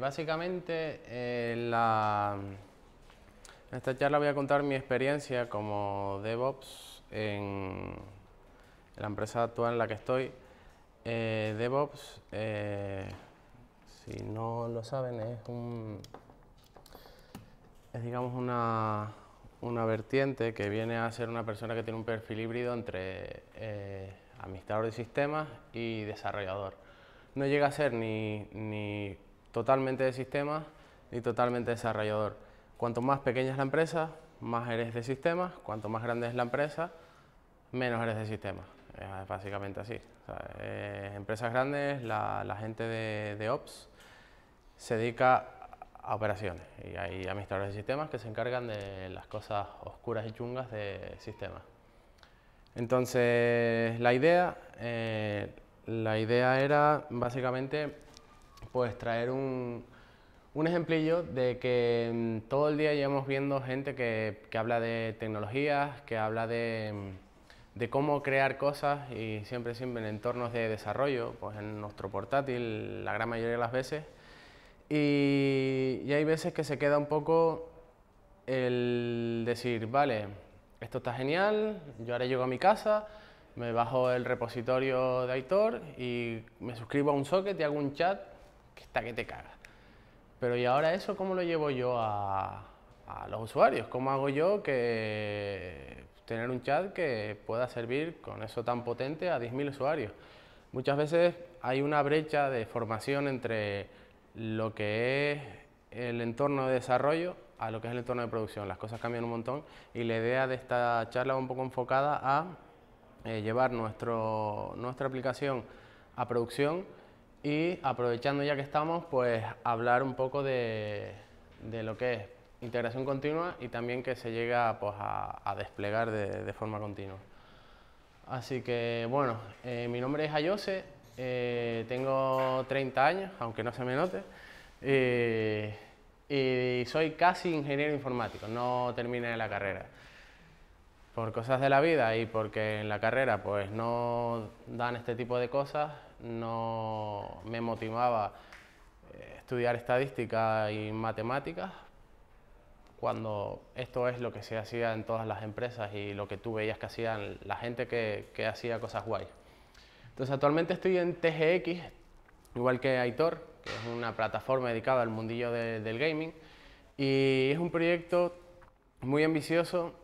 Básicamente, eh, en esta charla voy a contar mi experiencia como DevOps en la empresa actual en la que estoy. Eh, DevOps, eh, si no lo saben, es digamos, una, vertiente que viene a ser una persona que tiene un perfil híbrido entre administrador de sistemas y desarrollador. No llega a ser ni, ni totalmente de sistemas y totalmente desarrollador. Cuanto más pequeña es la empresa, más eres de sistemas, cuanto más grande es la empresa, menos eres de sistemas. Es básicamente así. Eh, empresas grandes, la, gente de, Ops se dedica a operaciones y hay administradores de sistemas que se encargan de las cosas oscuras y chungas de sistemas. Entonces, la idea, eh, la idea era básicamente pues traer un, un ejemplillo de que mm, todo el día llevamos viendo gente que, habla de tecnologías, que habla mm, de, cómo crear cosas y siempre, siempre en entornos de desarrollo, pues en nuestro portátil la gran mayoría de las veces. Y, y hay veces que se queda un poco el decir, vale, esto está genial, yo ahora llego a mi casa, me bajo el repositorio de Aitor y me suscribo a un socket y hago un chat que está que te cagas. Pero ¿y ahora eso cómo lo llevo yo a, a los usuarios? ¿Cómo hago yo que tener un chat que pueda servir con eso tan potente a 10.000 usuarios? Muchas veces hay una brecha de formación entre lo que es el entorno de desarrollo a lo que es el entorno de producción. Las cosas cambian un montón y la idea de esta charla va un poco enfocada a eh, llevar nuestro, nuestra aplicación a producción y aprovechando ya que estamos, pues hablar un poco de, lo que es integración continua y también que se llega pues, a, desplegar de, forma continua. Así que bueno, eh, mi nombre es Ayose, eh, tengo 30 años, aunque no se me note, eh, y soy casi ingeniero informático, no terminé la carrera. Por cosas de la vida y porque en la carrera pues no dan este tipo de cosas, no me motivaba eh, estudiar estadística y matemáticas cuando esto es lo que se hacía en todas las empresas y lo que tú veías que hacían la gente que, hacía cosas guay. Entonces actualmente estoy en TGX, igual que Aitor, que es una plataforma dedicada al mundillo del gaming, y es un proyecto muy ambicioso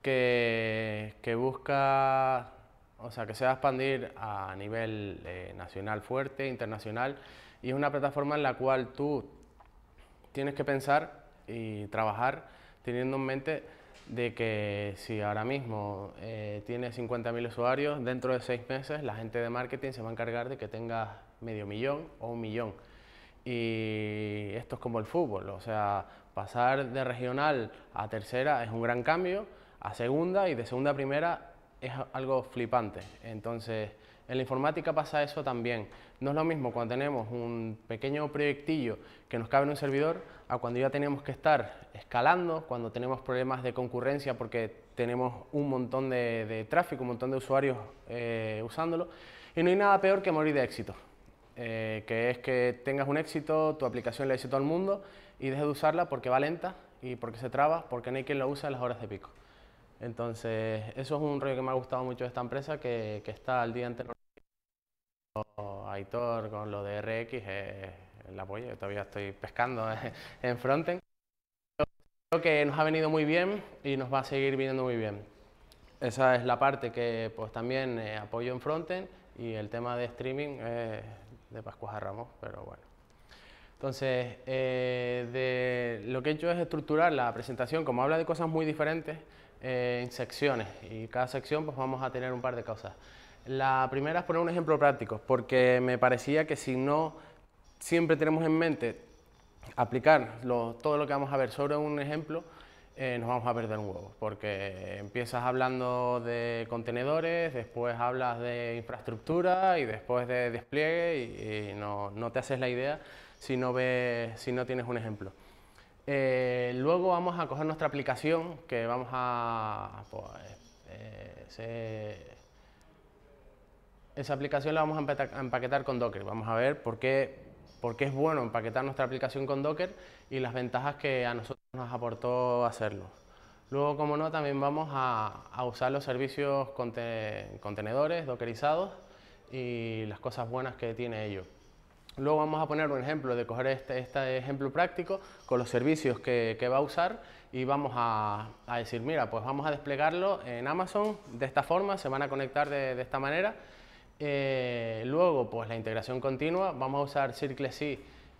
que, que busca o sea, que se va a expandir a nivel eh, nacional fuerte, internacional, y es una plataforma en la cual tú tienes que pensar y trabajar teniendo en mente de que si ahora mismo eh, tienes 50.000 usuarios, dentro de seis meses la gente de marketing se va a encargar de que tengas medio millón o un millón. Y esto es como el fútbol, o sea, pasar de regional a tercera es un gran cambio, a segunda y de segunda a primera es algo flipante. Entonces, en la informática pasa eso también. No es lo mismo cuando tenemos un pequeño proyectillo que nos cabe en un servidor a cuando ya tenemos que estar escalando, cuando tenemos problemas de concurrencia porque tenemos un montón de, tráfico, un montón de usuarios eh, usándolo. Y no hay nada peor que morir de éxito, eh, que es que tengas un éxito, tu aplicación le éxito al mundo y dejes de usarla porque va lenta y porque se traba, porque no hay quien la usa en las horas de pico. Entonces, eso es un rollo que me ha gustado mucho de esta empresa, que, está al día entero. Aitor con lo de RX el apoyo, Yo todavía estoy pescando en frontend. Creo que nos ha venido muy bien y nos va a seguir viniendo muy bien. Esa es la parte que pues también eh, apoyo en frontend y el tema de streaming es de Pascuas a Ramos, pero bueno. Entonces, eh, lo que he hecho es estructurar la presentación, como habla de cosas muy diferentes, eh, en secciones y cada sección pues vamos a tener un par de cosas. La primera es poner un ejemplo práctico, porque me parecía que si no siempre tenemos en mente aplicar todo lo que vamos a ver sobre un ejemplo, eh, nos vamos a perder un huevo, porque empiezas hablando de contenedores, después hablas de infraestructura y después de despliegue y, no, no, te haces la idea si no, ves, si no tienes un ejemplo. Eh, luego vamos a coger nuestra aplicación que vamos a... Pues, eh, esa aplicación la vamos a empaquetar con Docker. Vamos a ver por qué, por qué es bueno empaquetar nuestra aplicación con Docker y las ventajas que a nosotros nos aportó hacerlo. Luego, como no, también vamos a, a usar los servicios contenedores dockerizados y las cosas buenas que tiene ello. Luego vamos a poner un ejemplo de coger este, este ejemplo práctico con los servicios que, va a usar y vamos a, decir, mira, pues vamos a desplegarlo en Amazon de esta forma, se van a conectar de, esta manera. Eh, luego, pues la integración continua, vamos a usar Circle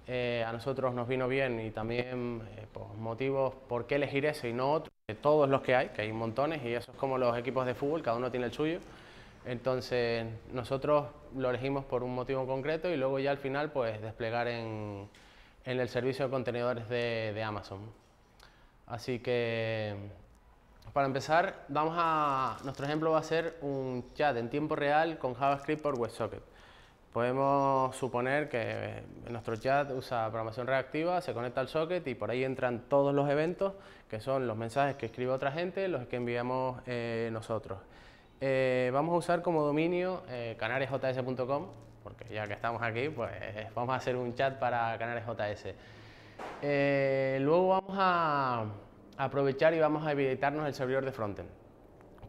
eh, a nosotros nos vino bien y también eh, pues, motivos por qué elegir ese y no otro, de todos los que hay, que hay montones y eso es como los equipos de fútbol, cada uno tiene el suyo. Entonces, nosotros lo elegimos por un motivo concreto y luego ya al final pues desplegar en, el servicio de contenedores de, Amazon. Así que para empezar, vamos a nuestro ejemplo va a ser un chat en tiempo real con JavaScript por WebSocket. Podemos suponer que nuestro chat usa programación reactiva, se conecta al socket y por ahí entran todos los eventos que son los mensajes que escribe otra gente, los que enviamos eh, nosotros. Eh, vamos a usar como dominio eh, canaresjs.com, porque ya que estamos aquí, pues vamos a hacer un chat para canaresjs Eh, luego vamos a aprovechar y vamos a habilitarnos el servidor de frontend,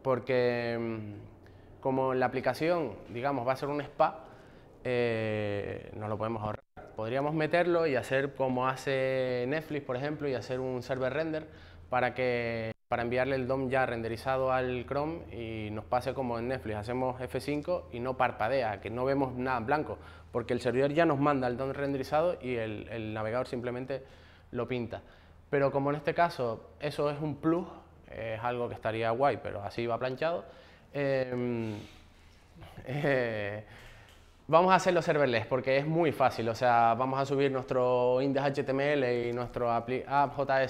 porque mm, como la aplicación, digamos, va a ser un spa, eh, no lo podemos ahorrar. Podríamos meterlo y hacer como hace Netflix, por ejemplo, y hacer un server render para que para enviarle el DOM ya renderizado al Chrome y nos pase como en Netflix, hacemos F5 y no parpadea, que no vemos nada en blanco, porque el servidor ya nos manda el DOM renderizado y el, navegador simplemente lo pinta. Pero como en este caso eso es un plus, es algo que estaría guay, pero así va planchado, em, eh, vamos a hacerlo serverless porque es muy fácil, o sea, vamos a subir nuestro index HTML y nuestro app.js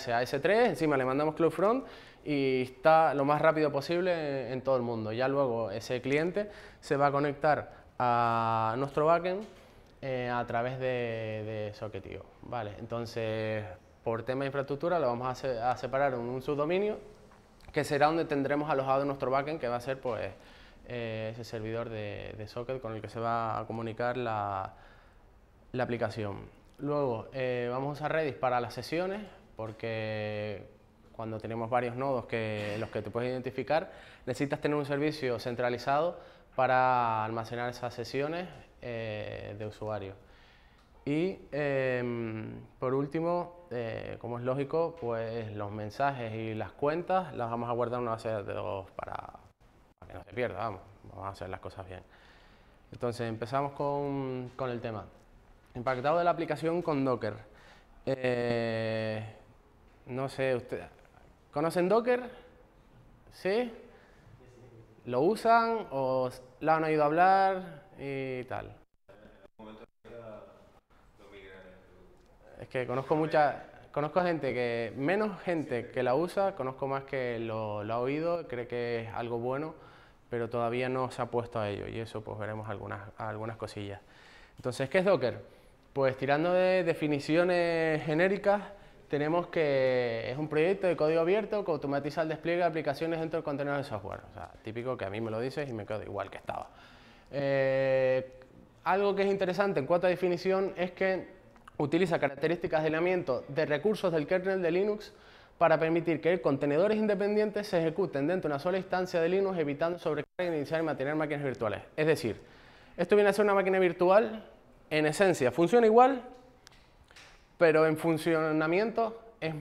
a S3, encima le mandamos CloudFront y está lo más rápido posible en todo el mundo. Ya luego ese cliente se va a conectar a nuestro backend eh, a través de, de Socketio. Vale, entonces, por tema de infraestructura lo vamos a, separar en un subdominio que será donde tendremos alojado nuestro backend que va a ser pues eh, ese servidor de, socket con el que se va a comunicar la, aplicación. Luego eh, vamos a usar Redis para las sesiones porque cuando tenemos varios nodos que, los que te puedes identificar, necesitas tener un servicio centralizado para almacenar esas sesiones eh, de usuario. Y em, por último, eh, como es lógico, pues los mensajes y las cuentas las vamos a guardar en una base de dos para, que no se pierda, vamos, vamos a hacer las cosas bien. Entonces empezamos con, el tema. Impactado de la aplicación con Docker. Eh, no sé, usted, ¿Conocen Docker? ¿Sí? ¿Lo usan o la han oído hablar y tal? Es que conozco mucha, conozco gente que, menos gente que la usa, conozco más que lo, ha oído, cree que es algo bueno, pero todavía no se ha puesto a ello y eso pues veremos algunas, algunas cosillas. Entonces, ¿qué es Docker? Pues tirando de definiciones genéricas, tenemos que, es un proyecto de código abierto que automatiza el despliegue de aplicaciones dentro del contenedor de software. O sea, típico que a mí me lo dices y me quedo igual que estaba. Eh, algo que es interesante en cuanto a definición es que utiliza características de aislamiento de recursos del kernel de Linux para permitir que contenedores independientes se ejecuten dentro de una sola instancia de Linux evitando sobrecarga e iniciar y mantener máquinas virtuales. Es decir, esto viene a ser una máquina virtual, en esencia funciona igual, pero en funcionamiento es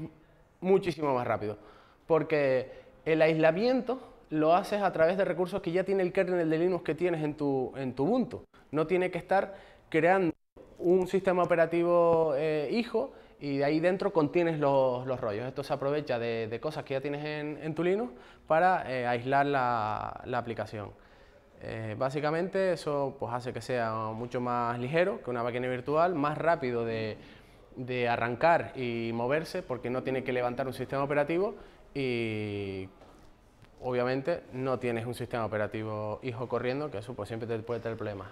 muchísimo más rápido, porque el aislamiento lo haces a través de recursos que ya tiene el kernel de Linux que tienes en tu, en tu Ubuntu. No tiene que estar creando un sistema operativo eh, hijo y de ahí dentro contienes los, rollos. Esto se aprovecha de, cosas que ya tienes en, tu Linux para eh, aislar la, la aplicación. Eh, básicamente eso pues, hace que sea mucho más ligero que una máquina virtual, más rápido de de arrancar y moverse porque no tiene que levantar un sistema operativo y obviamente no tienes un sistema operativo hijo corriendo, que eso pues, siempre te puede tener problemas.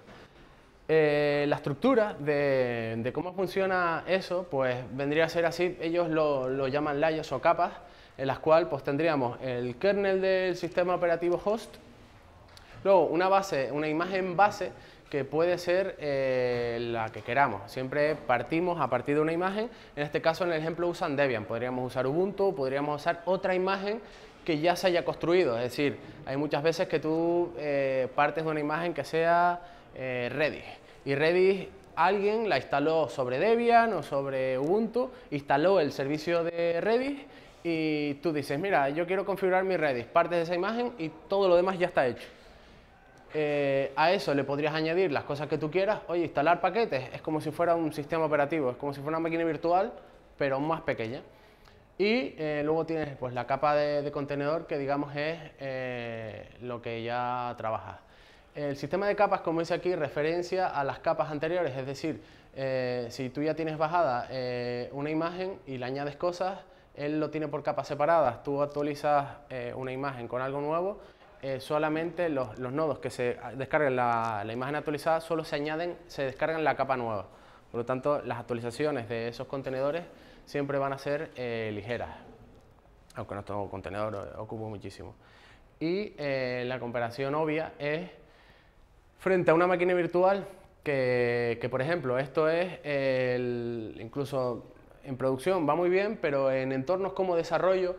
Eh, la estructura de, cómo funciona eso, pues vendría a ser así, ellos lo, llaman layers o capas, en las cuales pues, tendríamos el kernel del sistema operativo host, luego una base, una imagen base puede ser eh, la que queramos. Siempre partimos a partir de una imagen. En este caso, en el ejemplo, usan Debian. Podríamos usar Ubuntu, podríamos usar otra imagen que ya se haya construido. Es decir, hay muchas veces que tú eh, partes de una imagen que sea eh, Redis. Y Redis alguien la instaló sobre Debian o sobre Ubuntu, instaló el servicio de Redis y tú dices, mira, yo quiero configurar mi Redis, partes de esa imagen y todo lo demás ya está hecho. Eh, a eso le podrías añadir las cosas que tú quieras. Oye, instalar paquetes es como si fuera un sistema operativo, es como si fuera una máquina virtual, pero más pequeña. Y eh, luego tienes pues, la capa de, contenedor que digamos es eh, lo que ya trabaja. El sistema de capas, como dice aquí, referencia a las capas anteriores, es decir, si tú ya tienes bajada una imagen y le añades cosas, él lo tiene por capas separadas, tú actualizas una imagen con algo nuevo eh, solamente los, nodos que se descargan la, imagen actualizada solo se añaden, se descargan la capa nueva. Por lo tanto, las actualizaciones de esos contenedores siempre van a ser eh, ligeras, aunque nuestro contenedor eh, ocupa muchísimo. Y la comparación obvia es frente a una máquina virtual que, por ejemplo, esto es incluso en producción va muy bien, pero en entornos como desarrollo,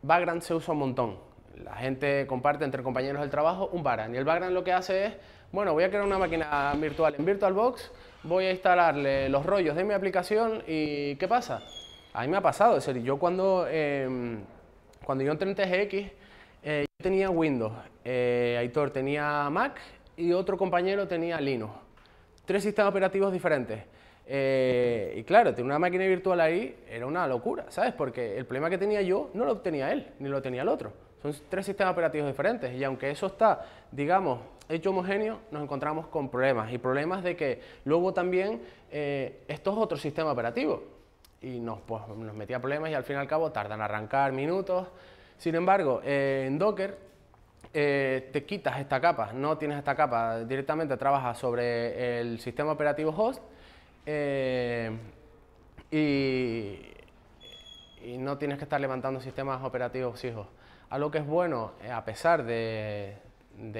Vagrant se usa un montón la gente comparte entre compañeros del trabajo un barán Y el background lo que hace es, bueno, voy a crear una máquina virtual en VirtualBox, voy a instalarle los rollos de mi aplicación y ¿qué pasa? A mí me ha pasado, es decir, yo cuando, em, cuando yo entré en TGX, eh, yo tenía Windows, eh, Aitor tenía Mac y otro compañero tenía Linux. Tres sistemas operativos diferentes. Eh, y claro, tener una máquina virtual ahí era una locura, ¿sabes? Porque el problema que tenía yo no lo tenía él, ni lo tenía el otro. Son tres sistemas operativos diferentes y aunque eso está, digamos, hecho homogéneo, nos encontramos con problemas y problemas de que luego también eh, esto es otro sistema operativo y nos, pues, nos metía problemas y al fin y al cabo tardan a arrancar minutos. Sin embargo, eh, en Docker eh, te quitas esta capa, no tienes esta capa, directamente trabajas sobre el sistema operativo host y, no tienes que estar levantando sistemas operativos host. A lo que es bueno, eh, a pesar de,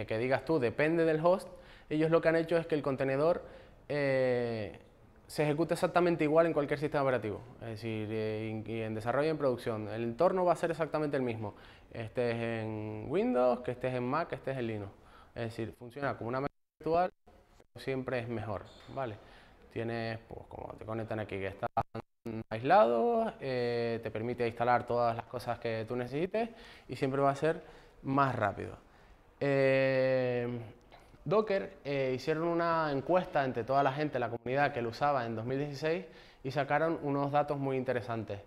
que digas tú, depende del host, ellos lo que han hecho es que el contenedor eh, se ejecuta exactamente igual en cualquier sistema operativo, es decir, eh, en desarrollo y en producción. El entorno va a ser exactamente el mismo, estés en Windows, que estés en Mac, que estés en Linux. Es decir, funciona como una máquina virtual, pero siempre es mejor, ¿vale? Tienes, pues como te conectan aquí, que está aislado, eh, te permite instalar todas las cosas que tú necesites y siempre va a ser más rápido. Eh, Docker eh, hicieron una encuesta entre toda la gente, la comunidad que lo usaba en 2016 y sacaron unos datos muy interesantes.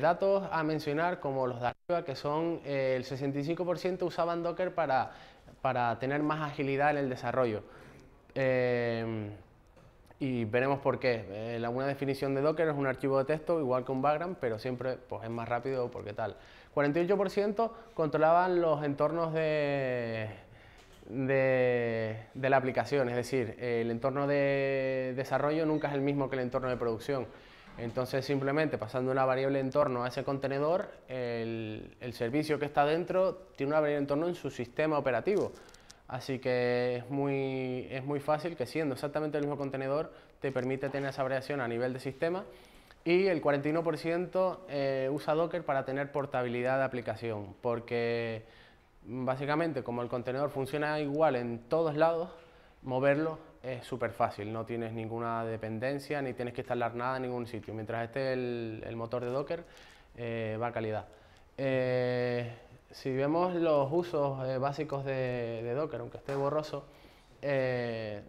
datos a mencionar como los de arriba, que son el 65% usaban Docker para, para tener más agilidad en el desarrollo y veremos por qué. Eh, la, una definición de Docker es un archivo de texto igual que un background, pero siempre pues, es más rápido porque tal. 48% controlaban los entornos de, de, la aplicación, es decir, el entorno de desarrollo nunca es el mismo que el entorno de producción. Entonces simplemente pasando una variable entorno a ese contenedor, el, el servicio que está dentro tiene una variable entorno en su sistema operativo. Así que es muy, es muy fácil que siendo exactamente el mismo contenedor te permite tener esa variación a nivel de sistema y el 41% eh, usa Docker para tener portabilidad de aplicación porque básicamente como el contenedor funciona igual en todos lados, moverlo es súper fácil, no tienes ninguna dependencia ni tienes que instalar nada en ningún sitio. Mientras esté el, el motor de Docker, eh, va a calidad. Eh, si vemos los usos eh, básicos de, Docker, aunque esté borroso, eh,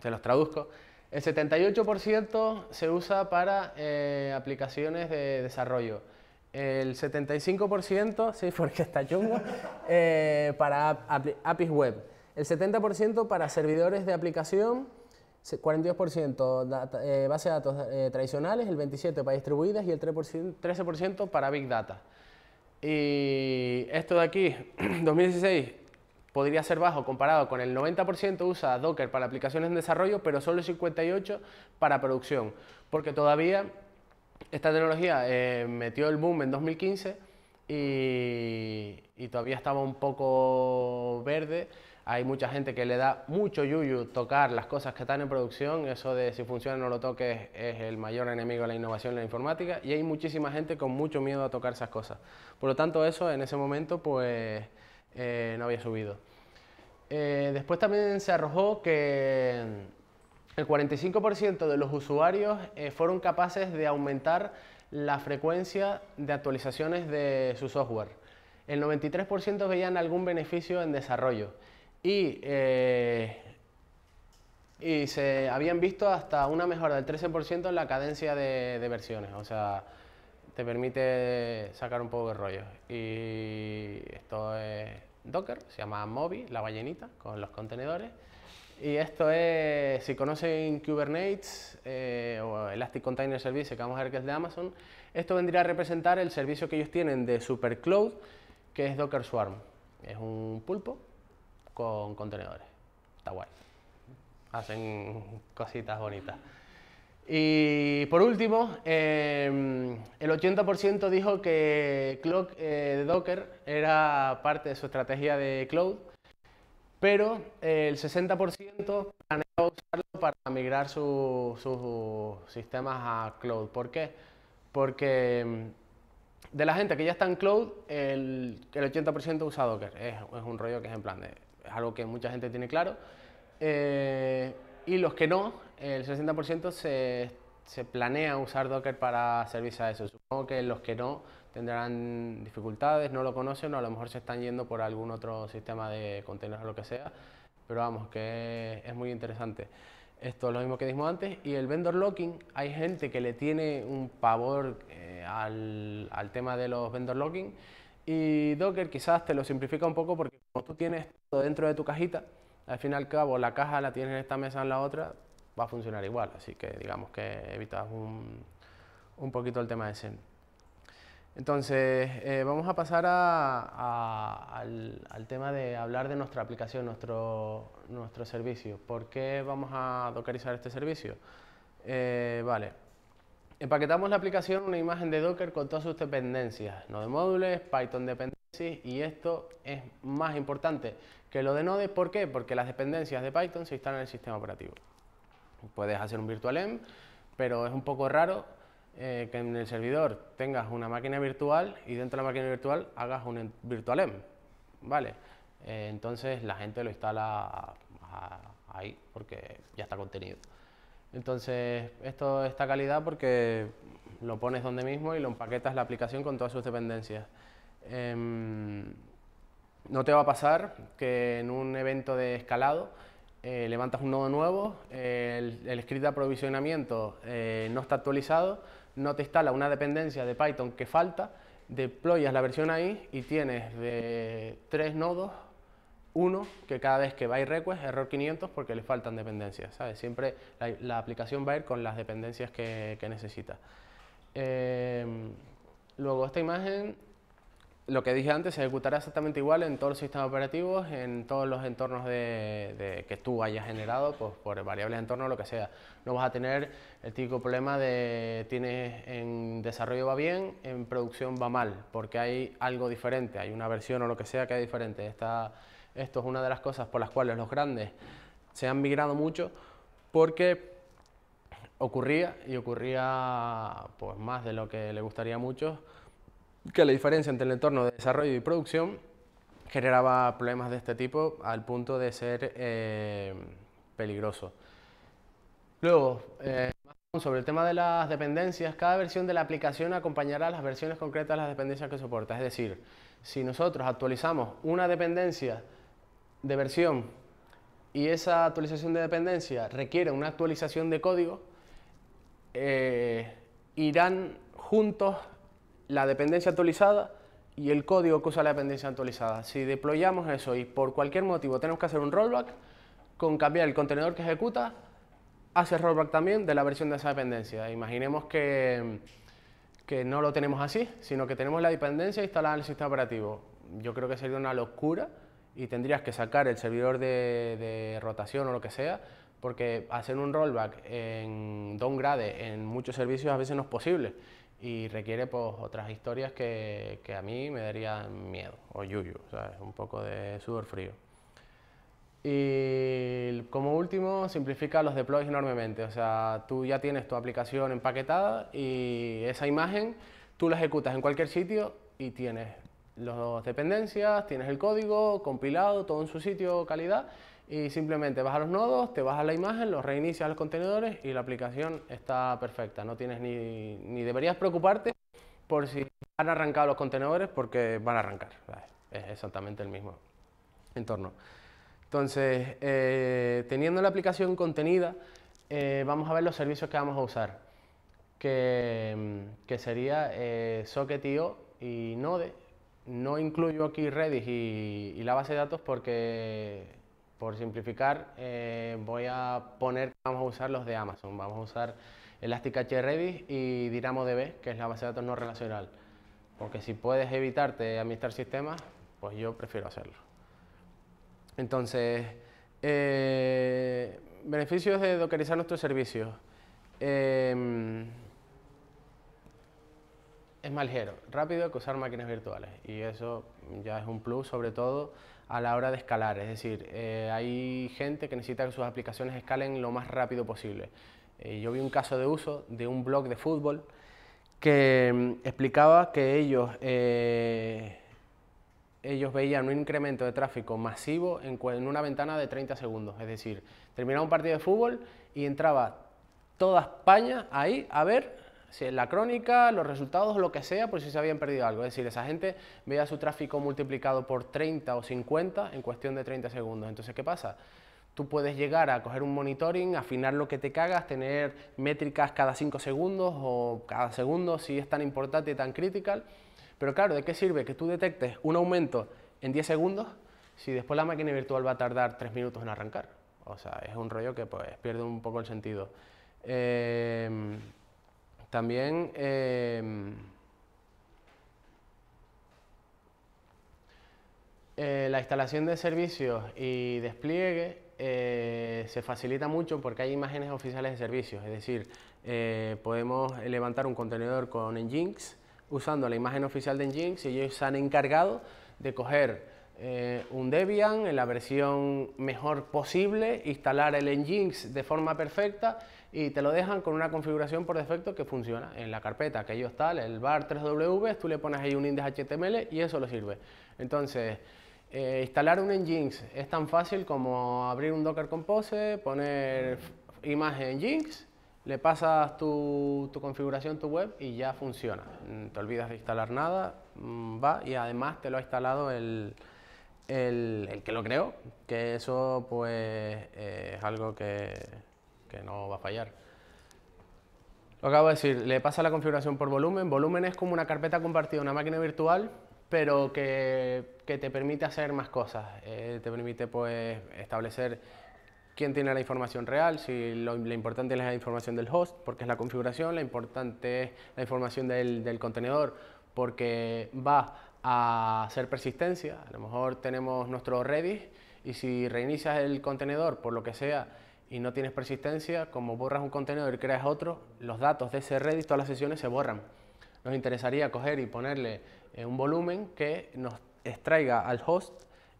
te los traduzco, el 78% se usa para eh, aplicaciones de desarrollo, el 75%, sí, porque está chungo, eh, para APIs web, el 70% para servidores de aplicación, 42% para base de datos tradicionales, el 27% para distribuidas y el 13% para Big Data. Y esto de aquí, 2016, podría ser bajo comparado con el 90% usa Docker para aplicaciones en desarrollo, pero solo el 58% para producción, porque todavía esta tecnología eh, metió el boom en 2015 y todavía estaba un poco verde. Hay mucha gente que le da mucho yuyu tocar las cosas que están en producción, eso de si funciona o no lo toques es el mayor enemigo de la innovación en la informática y hay muchísima gente con mucho miedo a tocar esas cosas. Por lo tanto, eso en ese momento pues eh, no había subido. Eh, después también se arrojó que el 45% de los usuarios eh, fueron capaces de aumentar la frecuencia de actualizaciones de su software. El 93% veían algún beneficio en desarrollo eh, y, se habían visto hasta una mejora del 13% en la cadencia de, versiones, o sea, te permite sacar un poco de rollo. Y esto es Docker, se llama Mobi, la ballenita, con los contenedores. Y esto es, si conocen Kubernetes eh, o Elastic Container Service, que vamos a ver que es de Amazon, esto vendría a representar el servicio que ellos tienen de SuperCloud, que es Docker Swarm. Es un pulpo con contenedores. Está guay. Hacen cositas bonitas. Y por último, em, el 80% dijo que eh, Docker era parte de su estrategia de cloud, pero eh, el 60% planeaba usarlo para migrar sus sistemas a cloud. ¿Por qué? Porque em, de la gente que ya está en cloud, el, 80% usa Docker. es, un rollo que es en plan de es algo que mucha gente tiene claro. Eh, y los que no, el 60% se, planea usar Docker para servicios a eso. Supongo que los que no tendrán dificultades, no lo conocen o a lo mejor se están yendo por algún otro sistema de contenedores o lo que sea, pero vamos, que es muy interesante. Esto es lo mismo que dijimos antes. Y el vendor locking, hay gente que le tiene un pavor eh, al, tema de los vendor locking. Y Docker quizás te lo simplifica un poco porque como tú tienes todo dentro de tu cajita, al fin y al cabo la caja la tienes en esta mesa en la otra, va a funcionar igual. Así que digamos que evitas un, poquito el tema de ese. Entonces, eh, vamos a pasar al, tema de hablar de nuestra aplicación, nuestro, nuestro servicio. ¿Por qué vamos a dockerizar este servicio? Eh, vale, empaquetamos la aplicación una imagen de Docker con todas sus dependencias, no de módulos, Python dependencias y esto es más importante que lo de Node. ¿Por qué? Porque las dependencias de Python se instalan en el sistema operativo. Puedes hacer un virtualenv, pero es un poco raro eh, que en el servidor tengas una máquina virtual y dentro de la máquina virtual hagas un virtualenv. ¿Vale? Eh, entonces la gente lo instala ahí porque ya está contenido. Entonces, esto está calidad porque lo pones donde mismo y lo empaquetas la aplicación con todas sus dependencias. Em, no te va a pasar que en un evento de escalado eh, levantas un nodo nuevo, el, script de aprovisionamiento eh, no está actualizado, no te instala una dependencia de Python que falta, deployas la versión ahí y tienes de tres nodos uno que cada vez que va a request, error 500 porque le faltan dependencias, ¿sabes? Siempre la, aplicación va a ir con las dependencias que, necesita. Em, luego, esta imagen lo que dije antes se ejecutará exactamente igual en todos los sistemas operativos, en todos los entornos que tú hayas generado, pues, por variables de entorno lo que sea. No vas a tener el típico problema de tienes en desarrollo va bien, en producción va mal, porque hay algo diferente, hay una versión o lo que sea que es diferente. esto es una de las cosas por las cuales los grandes se han migrado mucho, porque ocurría, y ocurría pues, más de lo que le gustaría a muchos, que la diferencia entre el entorno de desarrollo y producción generaba problemas de este tipo al punto de ser eh, peligroso. Luego, eh, sobre el tema de las dependencias, cada versión de la aplicación acompañará las versiones concretas de las dependencias que soporta. Es decir, si nosotros actualizamos una dependencia de versión y esa actualización de dependencia requiere una actualización de código, eh, irán juntos la dependencia actualizada y el código que usa la dependencia actualizada. Si deployamos eso y por cualquier motivo tenemos que hacer un rollback, con cambiar el contenedor que ejecuta, hace rollback también de la versión de esa dependencia. Imaginemos que, que no lo tenemos así, sino que tenemos la dependencia instalada en el sistema operativo. Yo creo que sería una locura y tendrías que sacar el servidor de, de rotación o lo que sea, porque hacer un rollback en downgrade en muchos servicios a veces no es posible y requiere pues otras historias que, que, a mí me darían miedo o yuyu, un poco de sudor frío. Y como último, simplifica los deploys enormemente, o sea, tú ya tienes tu aplicación empaquetada y esa imagen tú la ejecutas en cualquier sitio y tienes las dependencias, tienes el código compilado, todo en su sitio, calidad, y simplemente vas a los nodos, te vas a la imagen, los reinicias los contenedores y la aplicación está perfecta. No tienes ni, ni deberías preocuparte por si han arrancado los contenedores porque van a arrancar. Es exactamente el mismo entorno. Entonces, eh, teniendo la aplicación contenida, eh, vamos a ver los servicios que vamos a usar, que, mm, sería eh, Socket.io y Node. No incluyo aquí Redis y la base de datos porque por simplificar, eh, voy a poner que vamos a usar los de Amazon. Vamos a usar Elastic Redis y DynamoDB, que es la base de datos no relacional. Porque si puedes evitarte administrar sistemas, pues yo prefiero hacerlo. Entonces, eh, beneficios de dockerizar nuestros servicios. Em, es más ligero, rápido que usar máquinas virtuales. Y eso ya es un plus, sobre todo a la hora de escalar. Es decir, eh, hay gente que necesita que sus aplicaciones escalen lo más rápido posible. Eh, yo vi un caso de uso de un blog de fútbol que mm, explicaba que ellos, eh, ellos veían un incremento de tráfico masivo en, en una ventana de 30 segundos. Es decir, terminaba un partido de fútbol y entraba toda España ahí a ver la crónica, los resultados, lo que sea, por pues si se habían perdido algo. Es decir, esa gente veía su tráfico multiplicado por 30 o 50 en cuestión de 30 segundos. Entonces, ¿qué pasa? Tú puedes llegar a coger un monitoring, afinar lo que te cagas, tener métricas cada 5 segundos o cada segundo si es tan importante y tan critical. Pero claro, ¿de qué sirve que tú detectes un aumento en 10 segundos si después la máquina virtual va a tardar 3 minutos en arrancar? O sea, es un rollo que pues pierde un poco el sentido. Eh, también em, eh, la instalación de servicios y despliegue eh, se facilita mucho porque hay imágenes oficiales de servicios, es decir, eh, podemos levantar un contenedor con Nginx usando la imagen oficial de Nginx y ellos se han encargado de coger un Debian en la versión mejor posible, instalar el Nginx de forma perfecta y te lo dejan con una configuración por defecto que funciona en la carpeta que ellos tal, el bar 3W, tú le pones ahí un index HTML y eso lo sirve. Entonces, eh, instalar un Nginx es tan fácil como abrir un Docker Compose, poner imagen Nginx, le pasas tu, configuración, tu web y ya funciona. Mm, te olvidas de instalar nada, mm, va y además te lo ha instalado el, el, que lo creó, que eso pues eh, es algo que que no va a fallar. Lo acabo de decir, le pasa la configuración por volumen. Volumen es como una carpeta compartida, una máquina virtual, pero que, te permite hacer más cosas. Eh, te permite pues, establecer quién tiene la información real, si lo, importante es la información del host, porque es la configuración, la importante es la información del, del contenedor, porque va a hacer persistencia. A lo mejor tenemos nuestro Redis y si reinicias el contenedor, por lo que sea, y no tienes persistencia, como borras un contenedor y creas otro, los datos de ese Redis, todas las sesiones se borran. Nos interesaría coger y ponerle eh, un volumen que nos extraiga al host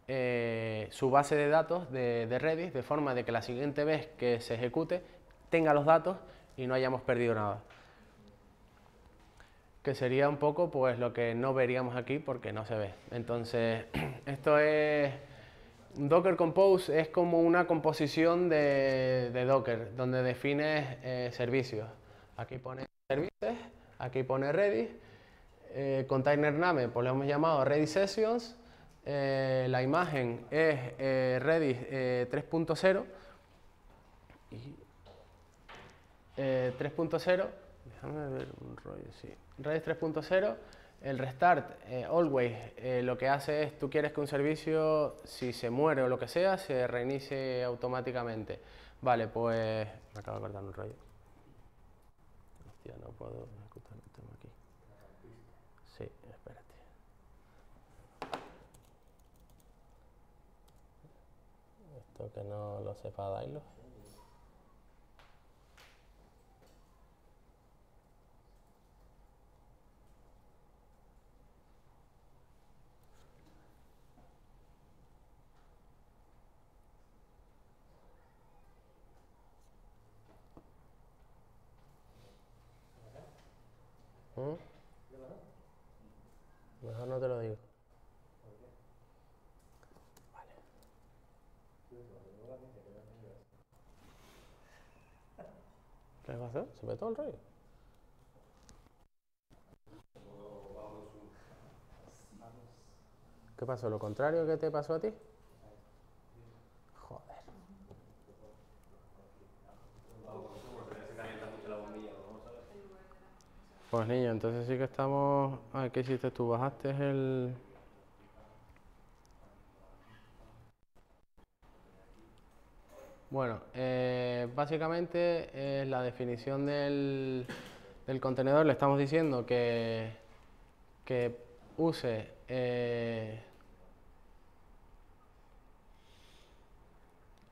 eh, su base de datos de, de Redis, de forma de que la siguiente vez que se ejecute tenga los datos y no hayamos perdido nada que sería un poco pues lo que no veríamos aquí porque no se ve. Entonces, esto es Docker Compose es como una composición de, Docker, donde define eh, servicios. Aquí pone services, aquí pone Redis, eh, container name, pues lo hemos llamado ready sessions, eh, la imagen es Redis 3.0, 3.0, déjame ver un rollo, sí, Redis 3.0, el restart, eh, always, eh, lo que hace es, tú quieres que un servicio, si se muere o lo que sea, se reinicie automáticamente. Vale, pues... Me acabo de cortar un rollo. Hostia, no puedo ejecutar el tema aquí. Sí, espérate. Esto que no lo sepa Dailo. Mejor no te lo digo. Vale. ¿Qué vas a hacer? ¿Se ve todo el rollo? ¿Qué pasó? ¿Lo contrario que te pasó a ti? Pues niño, entonces sí que estamos... Ay, ah, ¿qué hiciste tú? ¿Bajaste el...? Bueno, eh, básicamente es eh, la definición del, del, contenedor le estamos diciendo que, que use eh,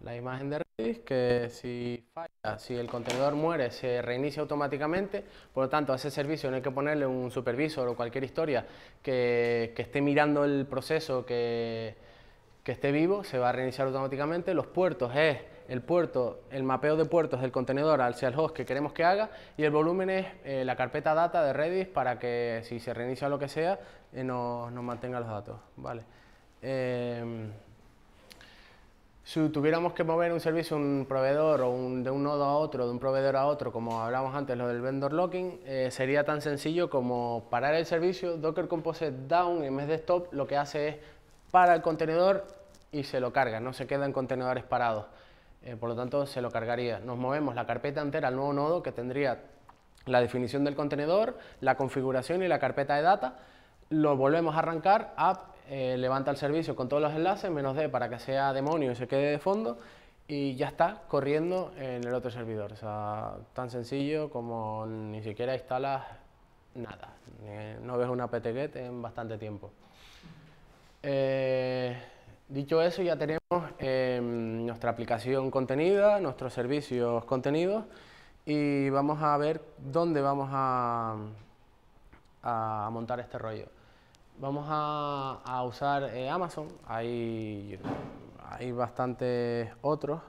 la imagen de que si falla, si el contenedor muere, se reinicia automáticamente. Por lo tanto, a ese servicio no hay que ponerle un supervisor o cualquier historia que, esté mirando el proceso que, esté vivo, se va a reiniciar automáticamente. Los puertos es eh, el puerto, el mapeo de puertos del contenedor hacia el host que queremos que haga y el volumen es eh, la carpeta data de Redis para que si se reinicia lo que sea, eh, nos mantenga los datos. Vale. Si tuviéramos que mover un servicio, un proveedor o de un nodo a otro, de un proveedor a otro, como hablamos antes, lo del vendor locking, eh, sería tan sencillo como parar el servicio, Docker Compose Down en vez de Stop, lo que hace es para el contenedor y se lo carga, no se queda en contenedores parados. Eh, por lo tanto, se lo cargaría. Nos movemos la carpeta entera al nuevo nodo que tendría la definición del contenedor, la configuración y la carpeta de data. Lo volvemos a arrancar, app, eh, levanta el servicio con todos los enlaces, menos D para que sea demonio y se quede de fondo, y ya está corriendo en el otro servidor. O sea, tan sencillo como ni siquiera instalas nada. Eh, no ves una PTGET en bastante tiempo. Eh, dicho eso, ya tenemos em, nuestra aplicación contenida, nuestros servicios contenidos y vamos a ver dónde vamos a montar este rollo. Vamos a, usar eh, Amazon. Hay, hay bastantes otros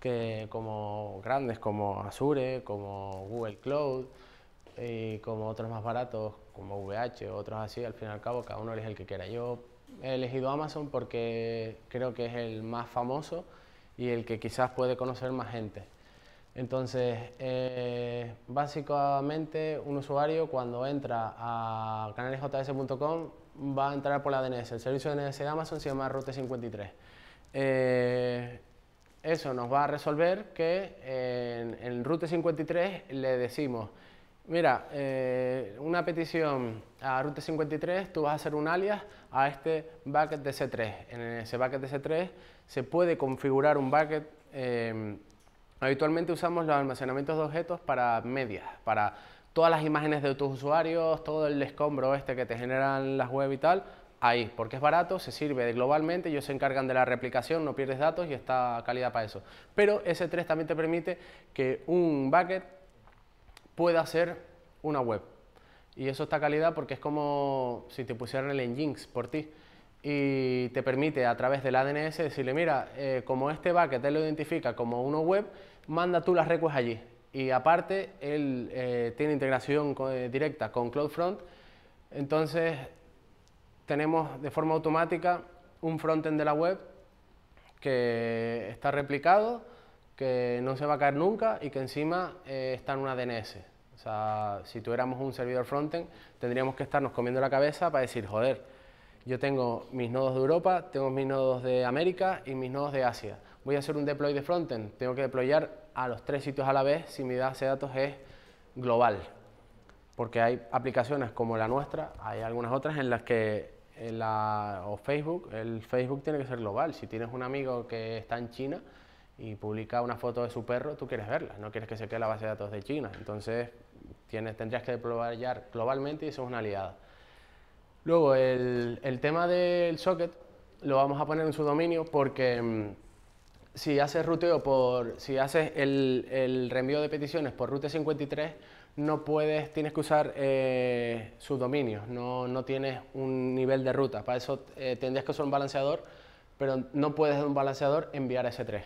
que como grandes como Azure, como Google Cloud y como otros más baratos como VH, otros así, al fin y al cabo cada uno elige el que quiera. Yo he elegido Amazon porque creo que es el más famoso y el que quizás puede conocer más gente. Entonces, eh, básicamente un usuario cuando entra a canalesjs.com va a entrar por la DNS. El servicio de DNS de Amazon se llama Route 53. Eh, eso nos va a resolver que eh, en, Route 53 le decimos, mira, eh, una petición a Route 53, tú vas a hacer un alias a este bucket de C3. En ese bucket de C3 se puede configurar un bucket. habitualmente usamos los almacenamientos de objetos para medias, para todas las imágenes de tus usuarios, todo el escombro este que te generan las web y tal, ahí, porque es barato, se sirve globalmente, ellos se encargan de la replicación, no pierdes datos y está calidad para eso. Pero S3 también te permite que un bucket pueda ser una web. Y eso está calidad porque es como si te pusieran el Nginx por ti. Y te permite a través del ADNS decirle, mira, eh, como este bucket te lo identifica como uno web, manda tú las requests allí y aparte él eh, tiene integración eh, directa con CloudFront, entonces tenemos de forma automática un frontend de la web que está replicado, que no se va a caer nunca y que encima eh, está en una DNS. O sea, si tuviéramos un servidor frontend, tendríamos que estarnos comiendo la cabeza para decir, joder, yo tengo mis nodos de Europa, tengo mis nodos de América y mis nodos de Asia. Voy a hacer un deploy de frontend, tengo que deployar a los tres sitios a la vez si mi base de datos es global. Porque hay aplicaciones como la nuestra, hay algunas otras en las que la, o Facebook, el Facebook tiene que ser global. Si tienes un amigo que está en China y publica una foto de su perro, tú quieres verla, no quieres que se quede la base de datos de China. Entonces tienes, tendrías que deployar globalmente y eso es una aliada. Luego, el, el tema del socket lo vamos a poner en su dominio porque mm, si haces ruteo por, si haces el, el reenvío de peticiones por Route 53, no puedes, tienes que usar eh, subdominios, no, no, tienes un nivel de ruta. Para eso eh, tendrías que usar un balanceador, pero no puedes de un balanceador enviar S3.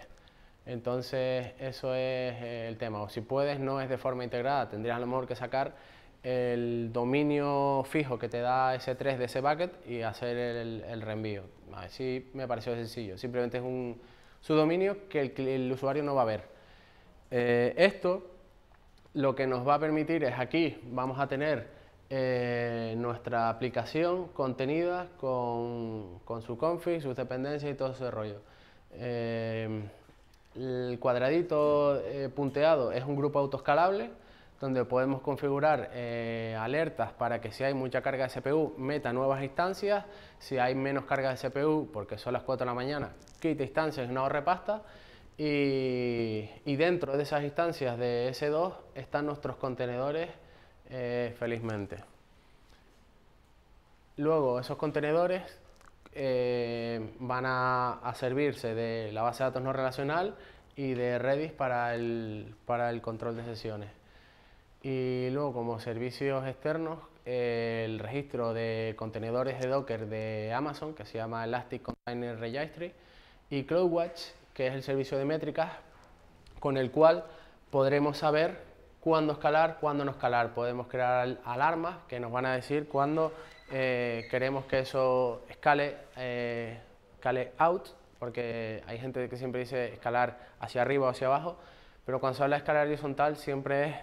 Entonces, eso es eh, el tema. O si puedes, no es de forma integrada. Tendrías a lo mejor que sacar el dominio fijo que te da S3 de ese bucket y hacer el, el reenvío. Así me pareció sencillo. Simplemente es un su dominio que el, usuario no va a ver. Eh, esto lo que nos va a permitir es aquí vamos a tener eh, nuestra aplicación contenida con, su config, sus dependencias y todo ese rollo. Eh, el cuadradito punteado es un grupo autoescalable donde podemos configurar eh, alertas para que si hay mucha carga de CPU, meta nuevas instancias, si hay menos carga de CPU, porque son las 4 de la mañana, quita instancias y no repasta, y, dentro de esas instancias de S2 están nuestros contenedores, eh, felizmente. Luego, esos contenedores eh, van a, servirse de la base de datos no relacional y de Redis para para el control de sesiones y luego como servicios externos el registro de contenedores de Docker de Amazon que se llama Elastic Container Registry y CloudWatch que es el servicio de métricas con el cual podremos saber cuándo escalar, cuándo no escalar. Podemos crear alarmas que nos van a decir cuándo eh, queremos que eso escale, eh, escale out, porque hay gente que siempre dice escalar hacia arriba o hacia abajo, pero cuando se habla de escalar horizontal siempre es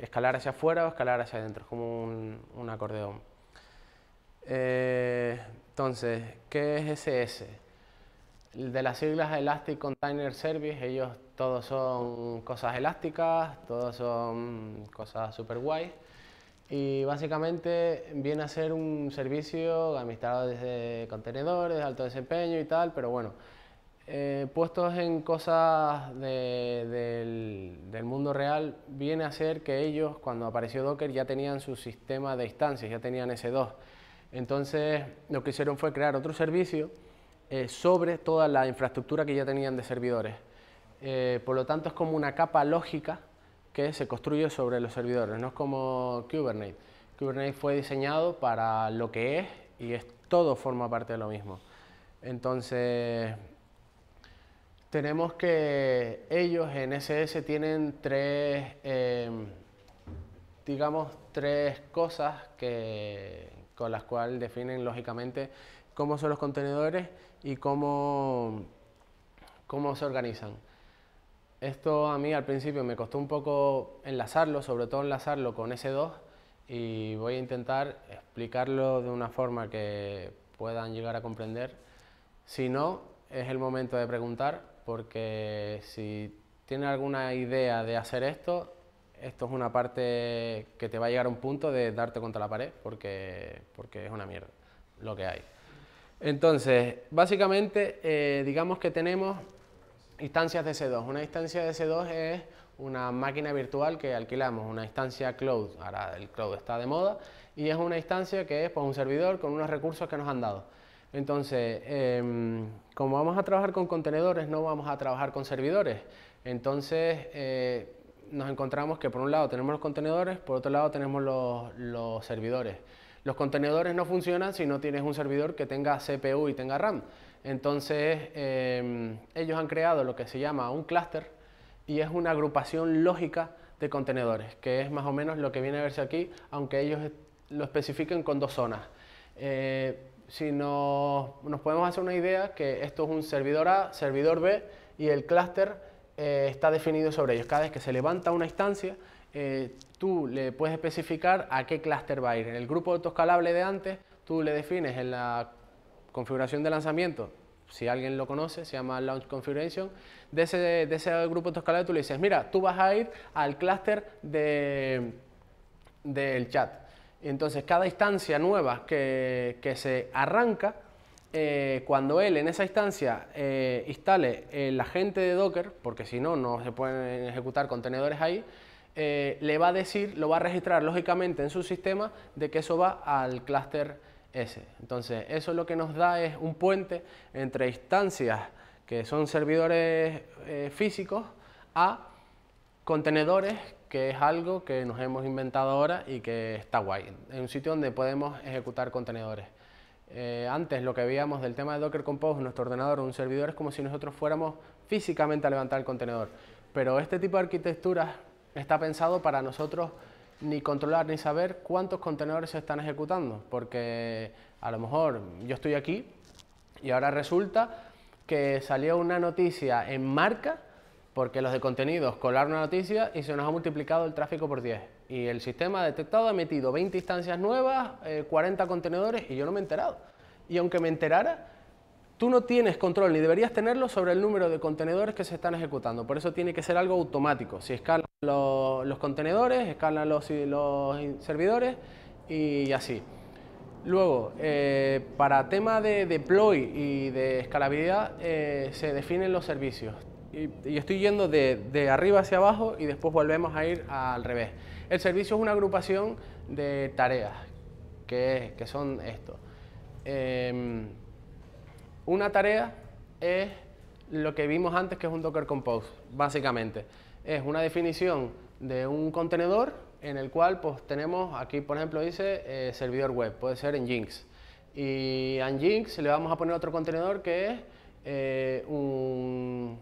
escalar hacia afuera o escalar hacia adentro, como un, acordeón. Eh, entonces, ¿qué es SS? De las siglas Elastic Container Service, ellos todos son cosas elásticas, todos son cosas super guay. Y básicamente viene a ser un servicio administrado desde contenedores, alto desempeño y tal, pero bueno, eh, puestos en cosas del, mundo real, viene a ser que ellos, cuando apareció Docker, ya tenían su sistema de instancias, ya tenían ese 2 Entonces, lo que hicieron fue crear otro servicio eh, sobre toda la infraestructura que ya tenían de servidores. Eh, por lo tanto, es como una capa lógica que se construye sobre los servidores, no es como Kubernetes. Kubernetes fue diseñado para lo que es y es, todo forma parte de lo mismo. Entonces, tenemos que ellos en SS tienen tres, em, digamos, tres cosas que, con las cuales definen lógicamente cómo son los contenedores y cómo, cómo se organizan. Esto a mí al principio me costó un poco enlazarlo, sobre todo enlazarlo con S2 y voy a intentar explicarlo de una forma que puedan llegar a comprender. Si no, es el momento de preguntar porque si tienes alguna idea de hacer esto, esto es una parte que te va a llegar a un punto de darte contra la pared, porque, porque es una mierda lo que hay. Entonces, básicamente, eh, digamos que tenemos instancias de C2. Una instancia de C2 es una máquina virtual que alquilamos, una instancia cloud, ahora el cloud está de moda, y es una instancia que es pues, un servidor con unos recursos que nos han dado. Entonces, em, como vamos a trabajar con contenedores, no vamos a trabajar con servidores. Entonces, eh, nos encontramos que por un lado tenemos los contenedores, por otro lado tenemos los, servidores. Los contenedores no funcionan si no tienes un servidor que tenga CPU y tenga RAM. Entonces, em, ellos han creado lo que se llama un clúster y es una agrupación lógica de contenedores, que es más o menos lo que viene a verse aquí, aunque ellos lo especifiquen con dos zonas. Eh, si nos, podemos hacer una idea que esto es un servidor A, servidor B y el clúster eh, está definido sobre ellos. Cada vez que se levanta una instancia, eh, tú le puedes especificar a qué clúster va a ir. En el grupo autoescalable de antes, tú le defines en la configuración de lanzamiento, si alguien lo conoce, se llama Launch Configuration, de ese, grupo autoescalable tú le dices, mira, tú vas a ir al clúster del chat y entonces cada instancia nueva que, se arranca, eh, cuando él en esa instancia eh, instale el agente de Docker, porque si no, no se pueden ejecutar contenedores ahí, eh, le va a decir, lo va a registrar lógicamente en su sistema de que eso va al clúster S. Entonces, eso lo que nos da es un puente entre instancias que son servidores físicos a contenedores que es algo que nos hemos inventado ahora y que está guay. Es un sitio donde podemos ejecutar contenedores. Eh, antes lo que veíamos del tema de Docker Compose, nuestro ordenador o un servidor, es como si nosotros fuéramos físicamente a levantar el contenedor. Pero este tipo de arquitectura está pensado para nosotros ni controlar ni saber cuántos contenedores se están ejecutando, porque a lo mejor yo estoy aquí y ahora resulta que salió una noticia en marca porque los de contenidos colaron una noticia y se nos ha multiplicado el tráfico por 10. Y el sistema ha detectado, ha metido 20 instancias nuevas, 40 eh, contenedores y yo no me he enterado. Y aunque me enterara, tú no tienes control ni deberías tenerlo sobre el número de contenedores que se están ejecutando. Por eso tiene que ser algo automático. Si escalan los, contenedores, escalan los, servidores y así. Luego, eh, para tema de deploy y de escalabilidad, eh, se definen los servicios y, estoy yendo de, arriba hacia abajo y después volvemos a ir al revés. El servicio es una agrupación de tareas, que, son esto. Em, una tarea es lo que vimos antes que es un Docker Compose, básicamente. Es una definición de un contenedor en el cual pues tenemos, aquí por ejemplo dice eh, servidor web, puede ser en Jinx. Y en Jinx le vamos a poner otro contenedor que es eh, un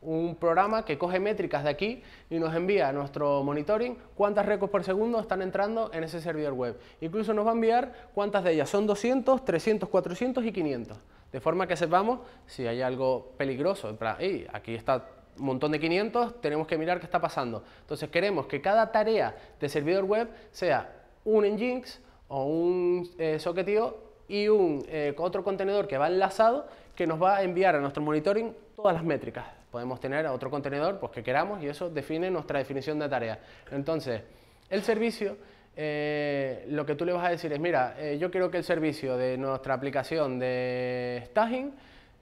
un programa que coge métricas de aquí y nos envía a nuestro monitoring cuántas récords por segundo están entrando en ese servidor web. Incluso nos va a enviar cuántas de ellas son 200, 300, 400 y 500. De forma que sepamos si hay algo peligroso. aquí está un montón de 500, tenemos que mirar qué está pasando. Entonces queremos que cada tarea de servidor web sea un Nginx o un eh, socketio y un, eh, otro contenedor que va enlazado que nos va a enviar a nuestro monitoring todas las métricas. Podemos tener otro contenedor pues, que queramos y eso define nuestra definición de tarea. Entonces, el servicio, eh, lo que tú le vas a decir es, mira, eh, yo quiero que el servicio de nuestra aplicación de staging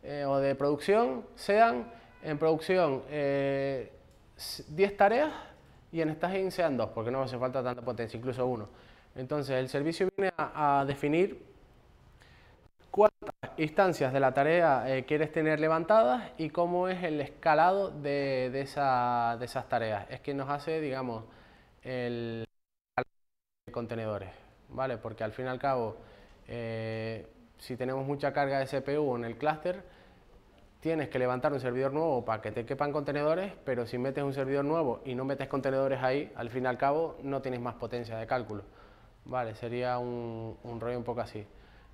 eh, o de producción sean en producción 10 tareas y en staging sean 2, porque no hace falta tanta potencia, incluso uno. Entonces, el servicio viene a definir cuántas instancias de la tarea eh, quieres tener levantadas y cómo es el escalado de, de, esas tareas. Es que nos hace, digamos, el de contenedores, ¿vale? Porque al fin y al cabo, eh, si tenemos mucha carga de CPU en el clúster, tienes que levantar un servidor nuevo para que te quepan contenedores, pero si metes un servidor nuevo y no metes contenedores ahí, al fin y al cabo no tienes más potencia de cálculo. Vale, sería un rollo un poco así.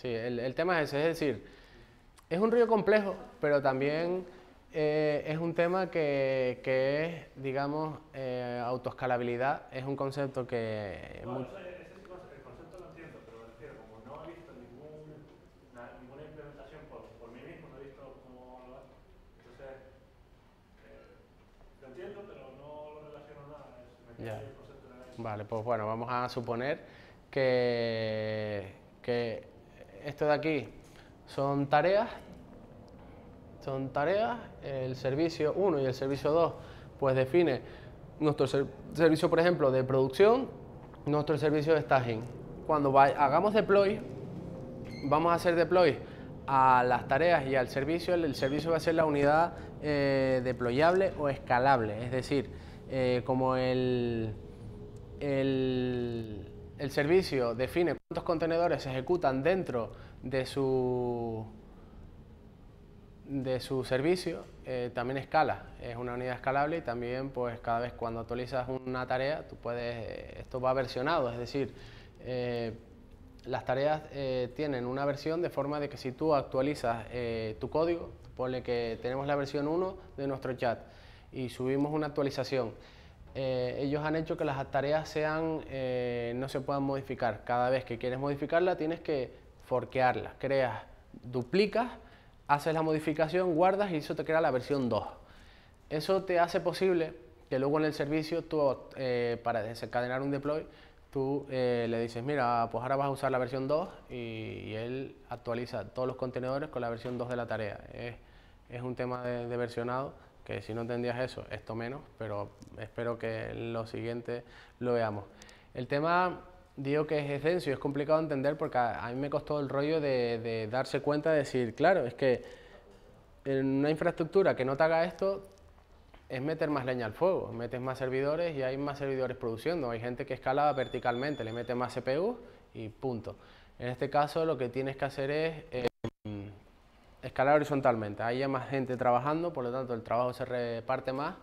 Sí, el, tema es ese, es decir, es un río complejo, pero también eh, es un tema que, es, digamos, eh, autoescalabilidad, es un concepto que... Bueno, ese eso, el concepto lo entiendo, pero como no he visto ningún, ninguna implementación por, mí mismo, no he visto cómo lo hace. Entonces, eh, lo entiendo, pero no lo relaciono nada. Me el concepto de la vale, pues bueno, vamos a suponer que esto de aquí son tareas, son tareas, el servicio 1 y el servicio 2 pues define nuestro servicio, por ejemplo, de producción, nuestro servicio de staging. Cuando hagamos deploy, vamos a hacer deploy a las tareas y al servicio, el, servicio va a ser la unidad eh, deployable o escalable, es decir, eh, como el, el el servicio define cuántos contenedores se ejecutan dentro de su, de su servicio, eh, también escala, es una unidad escalable y también pues cada vez cuando actualizas una tarea, tú puedes, eh, esto va versionado, es decir, eh, las tareas tienen una versión de forma de que si tú actualizas tu código, ponle que tenemos la versión 1 de nuestro chat y subimos una actualización, eh, ellos han hecho que las tareas sean, eh, no se puedan modificar. Cada vez que quieres modificarla tienes que forquearla, creas, duplicas, haces la modificación, guardas y eso te crea la versión 2. Eso te hace posible que luego en el servicio tú, eh, para desencadenar un deploy, tú le dices, mira, pues ahora vas a usar la versión 2 y, él actualiza todos los contenedores con la versión 2 de la tarea. Es, un tema de versionado que si no entendías eso, esto menos, pero espero que lo siguiente lo veamos. El tema digo que es denso y es complicado entender porque a, mí me costó el rollo de, darse cuenta de decir, claro, es que en una infraestructura que no te haga esto es meter más leña al fuego, metes más servidores y hay más servidores produciendo, hay gente que escala verticalmente, le mete más CPU y punto. En este caso lo que tienes que hacer es... Eh, escalar horizontalmente. hay más gente trabajando, por lo tanto el trabajo se reparte más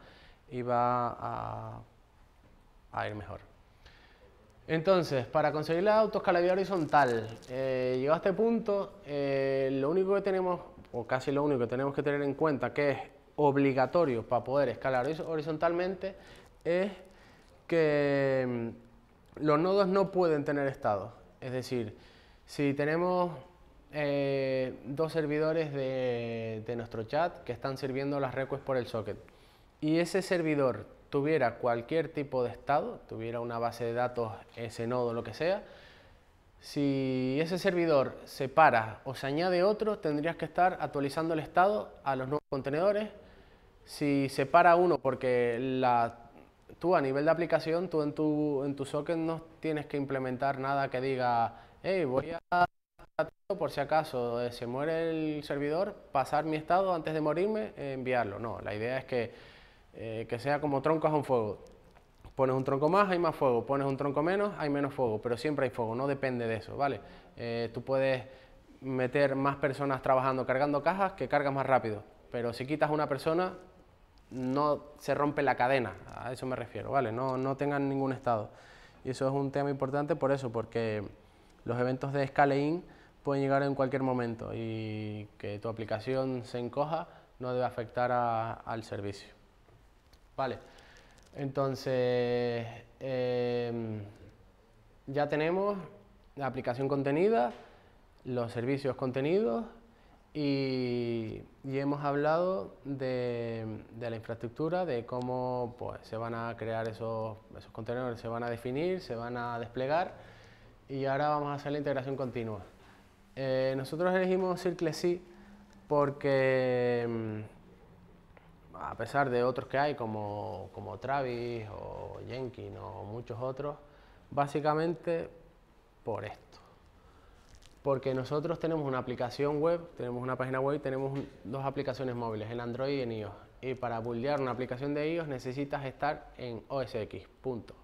y va a, ir mejor. Entonces, para conseguir la autoescalabilidad horizontal, eh, llegó a este punto, eh, lo único que tenemos, o casi lo único que tenemos que tener en cuenta que es obligatorio para poder escalar horizontalmente, es que mm, los nodos no pueden tener estado. Es decir, si tenemos eh, dos servidores de, de, nuestro chat que están sirviendo las requests por el socket y ese servidor tuviera cualquier tipo de estado, tuviera una base de datos, ese nodo, lo que sea, si ese servidor se para o se añade otro, tendrías que estar actualizando el estado a los nuevos contenedores. Si se para uno porque la, tú a nivel de aplicación, tú en tu, en tu socket no tienes que implementar nada que diga, hey, voy a por si acaso eh, se muere el servidor, pasar mi estado antes de morirme, eh, enviarlo. No, la idea es que, eh, que sea como troncos a un fuego. Pones un tronco más, hay más fuego. Pones un tronco menos, hay menos fuego. Pero siempre hay fuego, no depende de eso, ¿vale? tú puedes meter más personas trabajando cargando cajas que cargas más rápido. Pero si quitas una persona, no se rompe la cadena. A eso me refiero, ¿vale? No, no tengan ningún estado. Y eso es un tema importante por eso, porque los eventos de Scale-In pueden llegar en cualquier momento y que tu aplicación se encoja no debe afectar al servicio. Vale, entonces em, ya tenemos la aplicación contenida, los servicios contenidos y, hemos hablado de, la infraestructura, de cómo pues, se van a crear esos, esos contenedores, se van a definir, se van a desplegar y ahora vamos a hacer la integración continua. Eh, nosotros elegimos Circle C porque, mm, a pesar de otros que hay, como, Travis o Jenkins o muchos otros, básicamente por esto. Porque nosotros tenemos una aplicación web, tenemos una página web y tenemos dos aplicaciones móviles, el Android y en iOS. Y para buildear una aplicación de iOS necesitas estar en OSX, punto.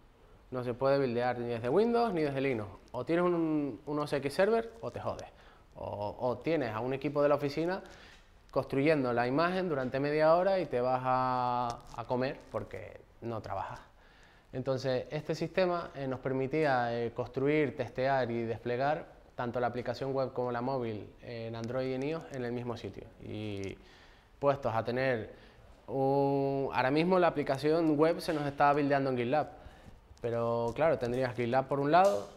No se puede buildear ni desde Windows ni desde Linux. O tienes un, un server o te jodes. O, tienes a un equipo de la oficina construyendo la imagen durante media hora y te vas a, comer porque no trabajas. Entonces, este sistema eh, nos permitía eh, construir, testear y desplegar tanto la aplicación web como la móvil en Android y en iOS en el mismo sitio. Y puestos a tener Ahora mismo la aplicación web se nos está buildeando en GitLab, pero claro, tendrías GitLab por un lado,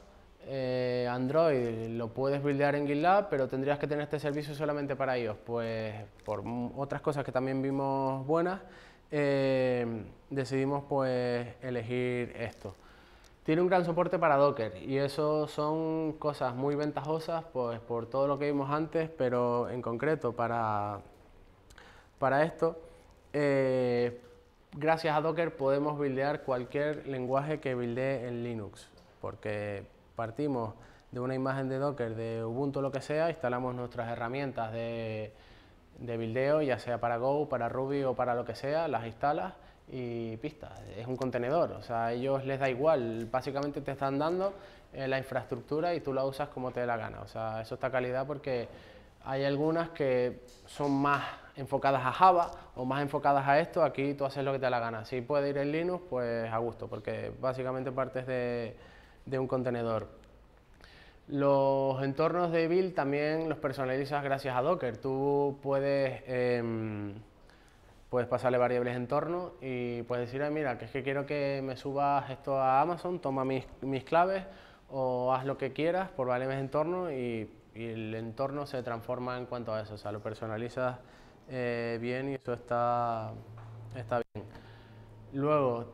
eh, Android lo puedes buildear en GitLab, pero tendrías que tener este servicio solamente para ellos. Pues por otras cosas que también vimos buenas, eh, decidimos pues elegir esto. Tiene un gran soporte para Docker y eso son cosas muy ventajosas pues por todo lo que vimos antes, pero en concreto para, para esto, eh, gracias a Docker podemos buildear cualquier lenguaje que buildee en Linux, porque Partimos de una imagen de Docker, de Ubuntu, lo que sea, instalamos nuestras herramientas de, de ya sea para Go, para Ruby o para lo que sea, las instalas y pista, Es un contenedor, o sea, a ellos les da igual, básicamente te están dando eh, la infraestructura y tú la usas como te dé la gana. O sea, eso está calidad porque hay algunas que son más enfocadas a Java o más enfocadas a esto, aquí tú haces lo que te da la gana. Si puede ir en Linux, pues a gusto, porque básicamente partes de de un contenedor. Los entornos de build también los personalizas gracias a Docker. Tú puedes, em, puedes pasarle variables entorno y puedes decir, mira, que es que quiero que me subas esto a Amazon, toma mis, claves o haz lo que quieras por variables entorno y, el entorno se transforma en cuanto a eso. O sea, lo personalizas eh, bien y eso está, está bien. Luego,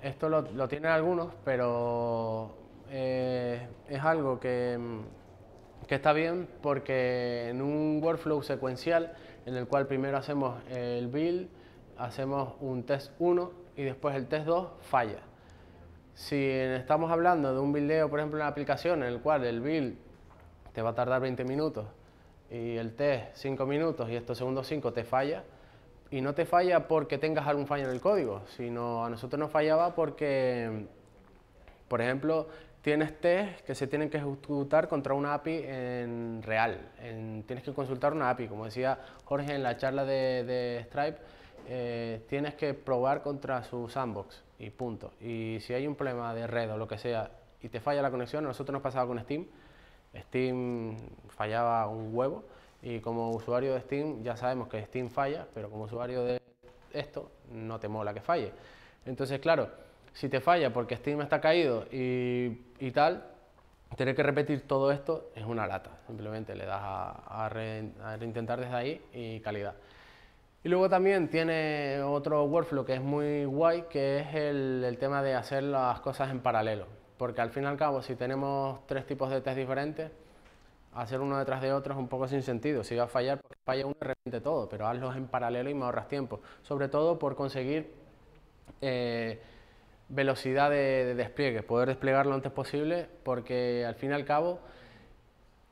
esto lo, lo tienen algunos, pero eh, es algo mm, que, está bien porque en un workflow secuencial en el cual primero hacemos el build, hacemos un test 1 y después el test 2 falla. Si estamos hablando de un buildeo, por ejemplo, en una aplicación en el cual el build te va a tardar 20 minutos y el test 5 minutos y estos segundos 5 te falla, y no te falla porque tengas algún fallo en el código, sino a nosotros nos fallaba porque, por ejemplo, Tienes test que se tienen que ejecutar contra una API en real. tienes que consultar una API. Como decía Jorge en la charla de, Stripe, eh, tienes que probar contra su sandbox y punto. Y si hay un problema de red o lo que sea y te falla la conexión, a nosotros nos pasaba con Steam. Steam fallaba un huevo y como usuario de Steam ya sabemos que Steam falla, pero como usuario de esto no te mola que falle. Entonces, claro, si te falla porque Steam está caído y, tal, tener que repetir todo esto es una lata. Simplemente le das a, a, reintentar desde ahí y calidad. Y luego también tiene otro workflow que es muy guay, que es el, tema de hacer las cosas en paralelo. Porque al fin y al cabo, si tenemos tres tipos de test diferentes, hacer uno detrás de otro es un poco sin sentido. Si va a fallar, porque falla uno de todo, pero hazlos en paralelo y me ahorras tiempo. Sobre todo por conseguir eh, velocidad de, despliegue, poder desplegar lo antes posible, porque al fin y al cabo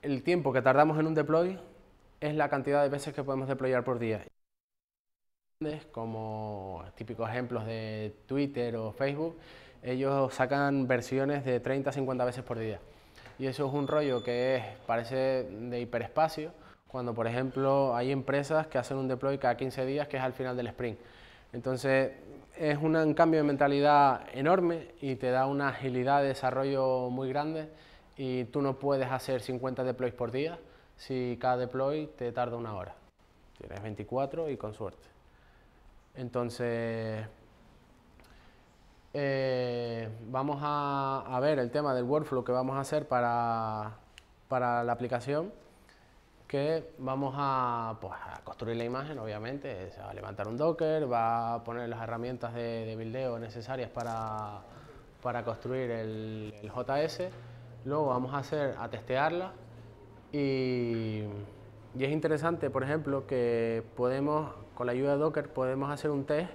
el tiempo que tardamos en un deploy es la cantidad de veces que podemos desplegar por día. Como típicos ejemplos de Twitter o Facebook, ellos sacan versiones de 30 a 50 veces por día. Y eso es un rollo que parece de hiperespacio, cuando por ejemplo hay empresas que hacen un deploy cada 15 días, que es al final del sprint. Entonces, es un, cambio de mentalidad enorme y te da una agilidad de desarrollo muy grande y tú no puedes hacer 50 deploys por día si cada deploy te tarda una hora. Tienes 24 y con suerte. Entonces, eh, vamos a, ver el tema del workflow que vamos a hacer para la aplicación que vamos pues, a, construir la imagen, obviamente, se va a levantar un Docker, va a poner las herramientas de, de buildeo necesarias para, construir el, JS, luego vamos a hacer a testearla y, y, es interesante, por ejemplo, que podemos, con la ayuda de Docker, podemos hacer un test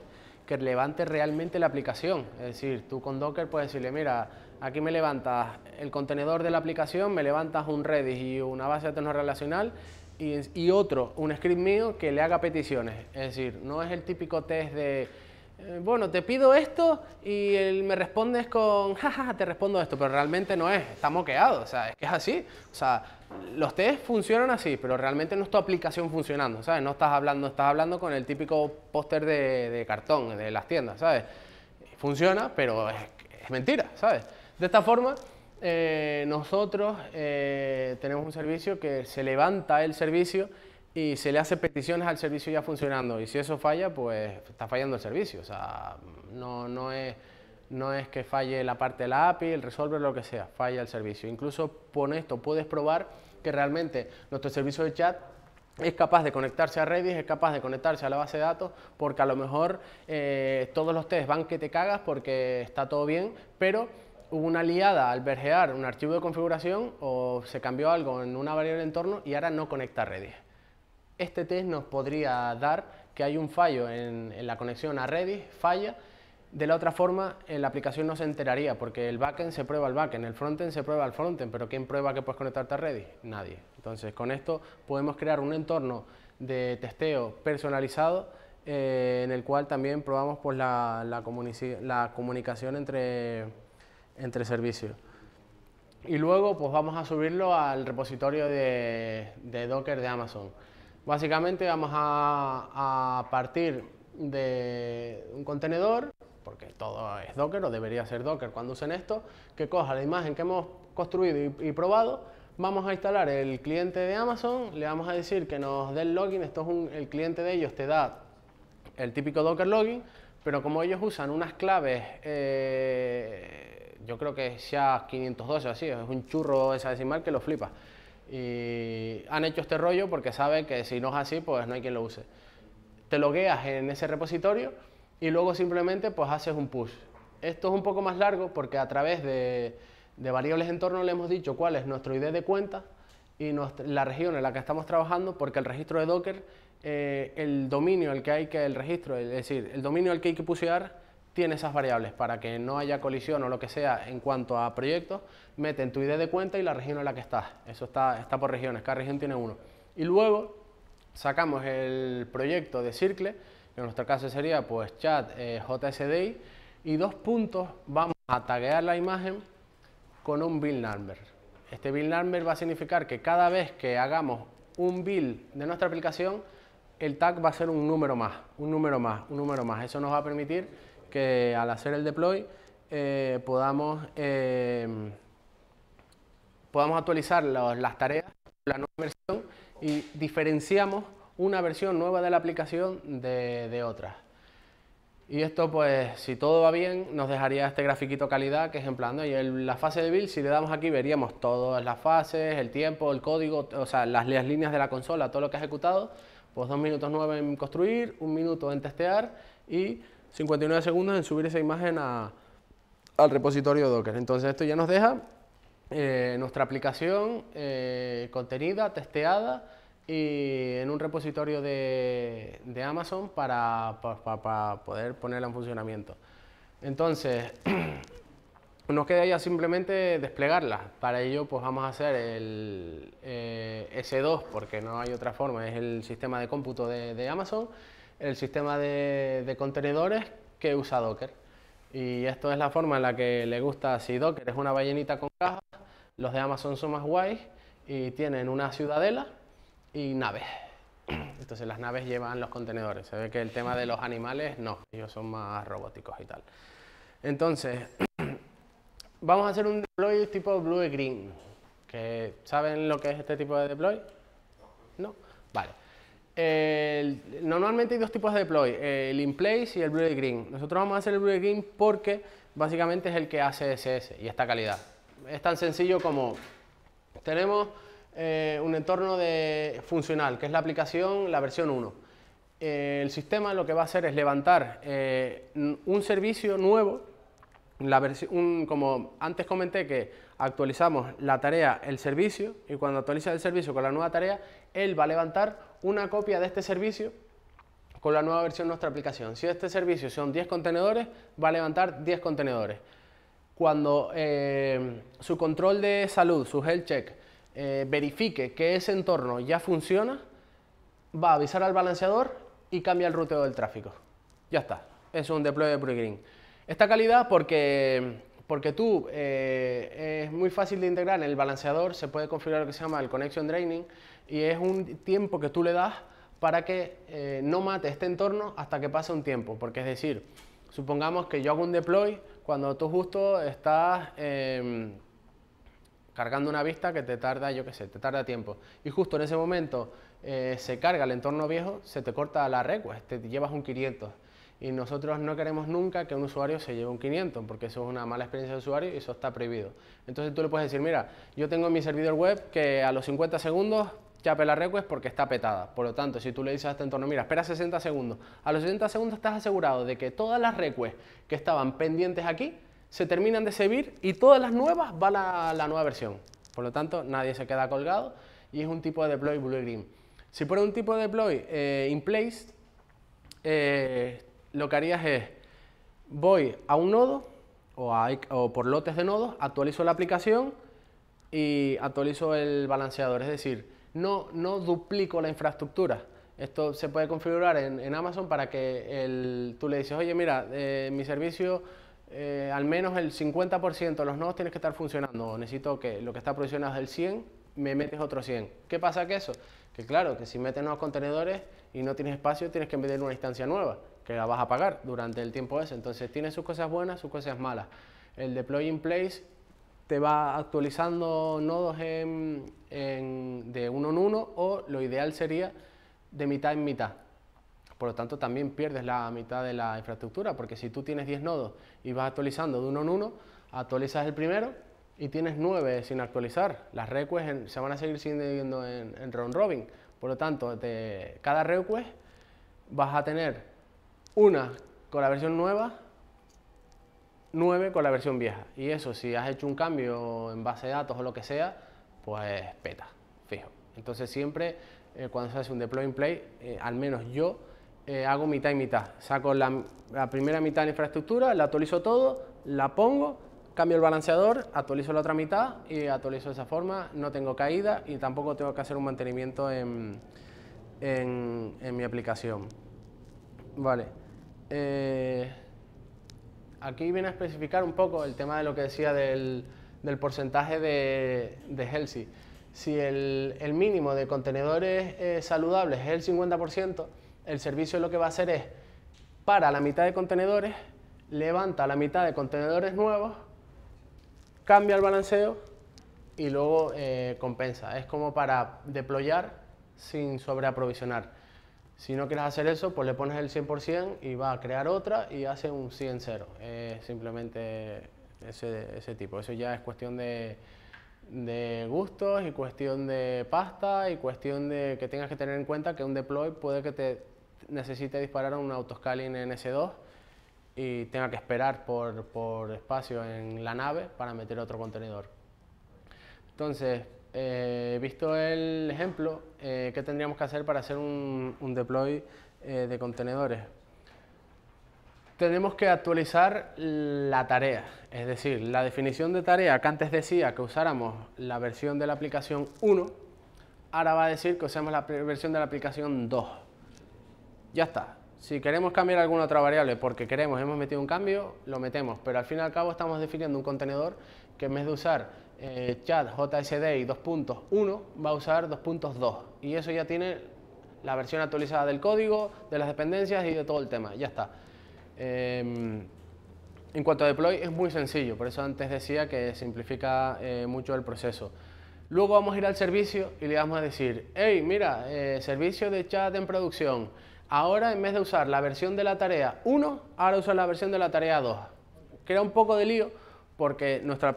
que levante realmente la aplicación, es decir, tú con Docker puedes decirle, mira, Aquí me levantas el contenedor de la aplicación, me levantas un Redis y una base de datos relacional y, otro, un script mío que le haga peticiones. Es decir, no es el típico test de eh, bueno, te pido esto y él me respondes con, jaja, te respondo esto, pero realmente no es, está moqueado, o sea, es que es así. O sea, los test funcionan así, pero realmente no es tu aplicación funcionando, ¿sabes? No estás hablando, estás hablando con el típico póster de, cartón de las tiendas, ¿sabes? Funciona, pero es, es mentira, ¿sabes? De esta forma, eh, nosotros eh, tenemos un servicio que se levanta el servicio y se le hace peticiones al servicio ya funcionando. Y si eso falla, pues está fallando el servicio. O sea, no, no, es, no es que falle la parte de la API, el resolver, lo que sea, falla el servicio. Incluso con esto puedes probar que realmente nuestro servicio de chat es capaz de conectarse a Redis, es capaz de conectarse a la base de datos, porque a lo mejor eh, todos los test van que te cagas porque está todo bien, pero hubo una liada al vergear un archivo de configuración o se cambió algo en una variable de entorno y ahora no conecta a Redis. Este test nos podría dar que hay un fallo en, la conexión a Redis, falla, de la otra forma, la aplicación no se enteraría porque el backend se prueba al backend, el frontend se prueba al frontend, pero ¿quién prueba que puedes conectarte a Redis? Nadie. Entonces, con esto podemos crear un entorno de testeo personalizado eh, en el cual también probamos pues, la comunicación entre entre servicios. Y luego pues vamos a subirlo al repositorio de, Docker de Amazon. Básicamente vamos a, partir de un contenedor, porque todo es Docker o debería ser Docker cuando usen esto, que coja la imagen que hemos construido y, probado, vamos a instalar el cliente de Amazon, le vamos a decir que nos dé el login, esto es un, el cliente de ellos te da el típico Docker login, pero como ellos usan unas claves eh, yo creo que sea 512 así, es un churro esa decimal que lo flipa. Y han hecho este rollo porque sabe que si no es así, pues no hay quien lo use. Te logueas en ese repositorio y luego simplemente pues haces un push. Esto es un poco más largo porque a través de, de variables entorno le hemos dicho cuál es nuestro ID de cuenta y la región en la que estamos trabajando porque el registro de Docker, eh, el dominio al que hay que el registro, es decir, el dominio al que hay que pushear tiene esas variables para que no haya colisión o lo que sea en cuanto a proyectos, mete tu ID de cuenta y la región en la que estás. Eso está, por regiones, cada región tiene uno. Y luego sacamos el proyecto de Circle, en nuestro caso sería pues chat eh, JSDI, y dos puntos vamos a taguear la imagen con un bill number. Este bill number va a significar que cada vez que hagamos un bill de nuestra aplicación, el tag va a ser un número más, un número más, un número más. Eso nos va a permitir que al hacer el deploy eh, podamos, eh, podamos actualizar las tareas, la nueva versión y diferenciamos una versión nueva de la aplicación de, otra Y esto, pues, si todo va bien, nos dejaría este grafiquito calidad, que es en plan, y en la fase de build, si le damos aquí, veríamos todas las fases, el tiempo, el código, o sea, las, las líneas de la consola, todo lo que ha ejecutado, pues dos minutos nueve en construir, un minuto en testear y 59 segundos en subir esa imagen al repositorio Docker. Entonces esto ya nos deja eh, nuestra aplicación eh, contenida, testeada y en un repositorio de, Amazon para, poder ponerla en funcionamiento. Entonces, nos queda ya simplemente desplegarla. Para ello, pues vamos a hacer el eh, S2, porque no hay otra forma, es el sistema de cómputo de Amazon el sistema de, contenedores que usa Docker. Y esto es la forma en la que le gusta, si Docker es una ballenita con cajas, los de Amazon son más guays y tienen una ciudadela y naves. Entonces las naves llevan los contenedores. Se ve que el tema de los animales no, ellos son más robóticos y tal. Entonces, vamos a hacer un deploy tipo blue green. Que, ¿Saben lo que es este tipo de deploy? No. Vale normalmente hay dos tipos de deploy, el in place y el blue green. Nosotros vamos a hacer el blue green porque básicamente es el que hace SS y esta calidad. Es tan sencillo como tenemos eh, un entorno de funcional, que es la aplicación, la versión 1. Eh, el sistema lo que va a hacer es levantar eh, un servicio nuevo, como antes comenté que actualizamos la tarea, el servicio, y cuando actualiza el servicio con la nueva tarea, él va a levantar una copia de este servicio con la nueva versión de nuestra aplicación. Si este servicio son 10 contenedores, va a levantar 10 contenedores. Cuando eh, su control de salud, su health check, eh, verifique que ese entorno ya funciona, va a avisar al balanceador y cambia el ruteo del tráfico. Ya está. Es un deploy de pre-green. Esta calidad porque, porque tú eh, es muy fácil de integrar en el balanceador, se puede configurar lo que se llama el connection draining, y es un tiempo que tú le das para que eh, no mate este entorno hasta que pase un tiempo. Porque es decir, supongamos que yo hago un deploy cuando tú justo estás em, cargando una vista que te tarda, yo qué sé, te tarda tiempo. Y justo en ese momento eh, se carga el entorno viejo, se te corta la request, te llevas un 500. Y nosotros no queremos nunca que un usuario se lleve un 500, porque eso es una mala experiencia de usuario y eso está prohibido. Entonces tú le puedes decir, mira, yo tengo mi servidor web que a los 50 segundos que request porque está petada. Por lo tanto, si tú le dices a este entorno, mira, espera 60 segundos, a los 60 segundos estás asegurado de que todas las requests que estaban pendientes aquí se terminan de servir y todas las nuevas van a la nueva versión. Por lo tanto, nadie se queda colgado y es un tipo de deploy blue green. Si fuera un tipo de deploy eh, in place, eh, lo que harías es, voy a un nodo o por lotes de nodos, actualizo la aplicación y actualizo el balanceador. Es decir, no, no duplico la infraestructura. Esto se puede configurar en, Amazon para que el, tú le dices, oye, mira, eh, mi servicio, eh, al menos el 50% de los nodos tienes que estar funcionando. Necesito que lo que está provisionado del 100, me metes otro 100. ¿Qué pasa que eso? Que claro, que si metes nuevos contenedores y no tienes espacio, tienes que meter una instancia nueva, que la vas a pagar durante el tiempo ese. Entonces tiene sus cosas buenas, sus cosas malas. El deploy in place te va actualizando nodos de uno en uno o lo ideal sería de mitad en mitad. Por lo tanto, también pierdes la mitad de la infraestructura, porque si tú tienes 10 nodos y vas actualizando de uno en uno, actualizas el primero y tienes 9 sin actualizar. Las requests se van a seguir siguiendo en, round robin. Por lo tanto, cada request vas a tener una con la versión nueva 9 con la versión vieja. Y eso, si has hecho un cambio en base de datos o lo que sea, pues peta, fijo. Entonces siempre eh, cuando se hace un deploy in play, eh, al menos yo eh, hago mitad y mitad. Saco la, primera mitad de infraestructura, la actualizo todo, la pongo, cambio el balanceador, actualizo la otra mitad y actualizo de esa forma. No tengo caída y tampoco tengo que hacer un mantenimiento en, en mi aplicación. Vale. Aquí viene a especificar un poco el tema de lo que decía del, porcentaje de, de healthy. Si el, mínimo de contenedores eh, saludables es el 50%, el servicio lo que va a hacer es, para la mitad de contenedores, levanta la mitad de contenedores nuevos, cambia el balanceo y luego eh, compensa. Es como para deployar sin sobreaprovisionar. Si no quieres hacer eso, pues le pones el 100% y va a crear otra y hace un 100 0. simplemente ese, ese tipo. Eso ya es cuestión de, gustos y cuestión de pasta y cuestión de que tengas que tener en cuenta que un deploy puede que te necesite disparar un autoscaling en S2 y tenga que esperar por, por espacio en la nave para meter otro contenedor. Entonces, eh, he visto el ejemplo, eh, ¿qué tendríamos que hacer para hacer un, deploy eh, de contenedores? Tenemos que actualizar la tarea, es decir, la definición de tarea que antes decía que usáramos la versión de la aplicación 1, ahora va a decir que usemos la versión de la aplicación 2. Ya está. Si queremos cambiar alguna otra variable porque queremos, hemos metido un cambio, lo metemos, pero al fin y al cabo estamos definiendo un contenedor que en vez de usar eh, chat JSD y 2.1 va a usar 2.2 y eso ya tiene la versión actualizada del código, de las dependencias y de todo el tema, ya está. Em, en cuanto a deploy es muy sencillo, por eso antes decía que simplifica eh, mucho el proceso. Luego vamos a ir al servicio y le vamos a decir, hey, mira, eh, servicio de chat en producción, ahora en vez de usar la versión de la tarea 1, ahora usa la versión de la tarea 2. Crea un poco de lío, porque nuestra,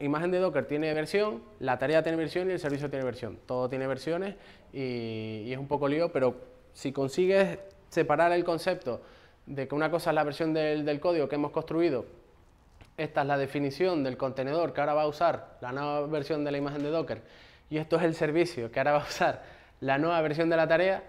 imagen de Docker tiene versión, la tarea tiene versión y el servicio tiene versión. Todo tiene versiones y, es un poco lío, pero si consigues separar el concepto de que una cosa es la versión del, código que hemos construido, esta es la definición del contenedor que ahora va a usar la nueva versión de la imagen de Docker, y esto es el servicio que ahora va a usar la nueva versión de la tarea,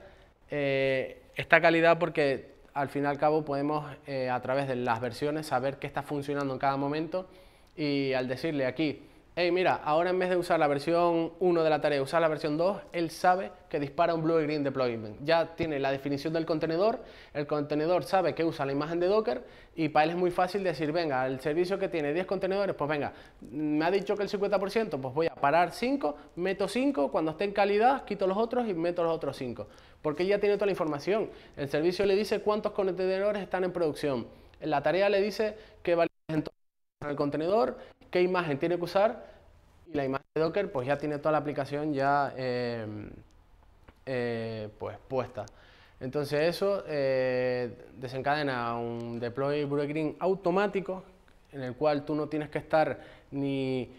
eh, esta calidad porque al fin y al cabo podemos eh, a través de las versiones saber qué está funcionando en cada momento y al decirle aquí hey, mira, ahora en vez de usar la versión 1 de la tarea, usar la versión 2, él sabe que dispara un Blue y Green Deployment. Ya tiene la definición del contenedor, el contenedor sabe que usa la imagen de Docker y para él es muy fácil decir, venga, el servicio que tiene 10 contenedores, pues venga, me ha dicho que el 50%, pues voy a parar 5, meto 5, cuando esté en calidad quito los otros y meto los otros 5. Porque ya tiene toda la información. El servicio le dice cuántos contenedores están en producción. La tarea le dice qué validez el contenedor, qué imagen tiene que usar y la imagen de Docker pues ya tiene toda la aplicación ya em, eh, pues puesta. Entonces eso eh, desencadena un deploy green automático en el cual tú no tienes que estar ni,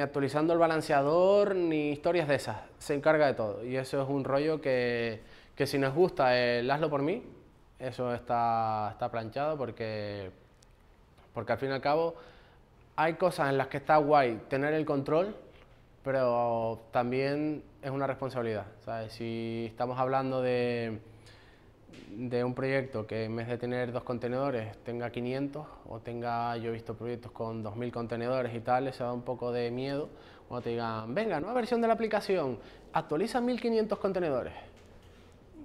actualizando el balanceador ni historias de esas. Se encarga de todo y eso es un rollo que, si nos gusta el eh, hazlo por mí, eso está, está planchado porque porque al fin y al cabo hay cosas en las que está guay tener el control, pero también es una responsabilidad. Si estamos hablando de, un proyecto que en vez de tener dos contenedores tenga 500 o tenga, yo he visto proyectos con 2.000 contenedores y tal, se da un poco de miedo cuando te digan, venga, nueva versión de la aplicación, actualiza 1.500 contenedores.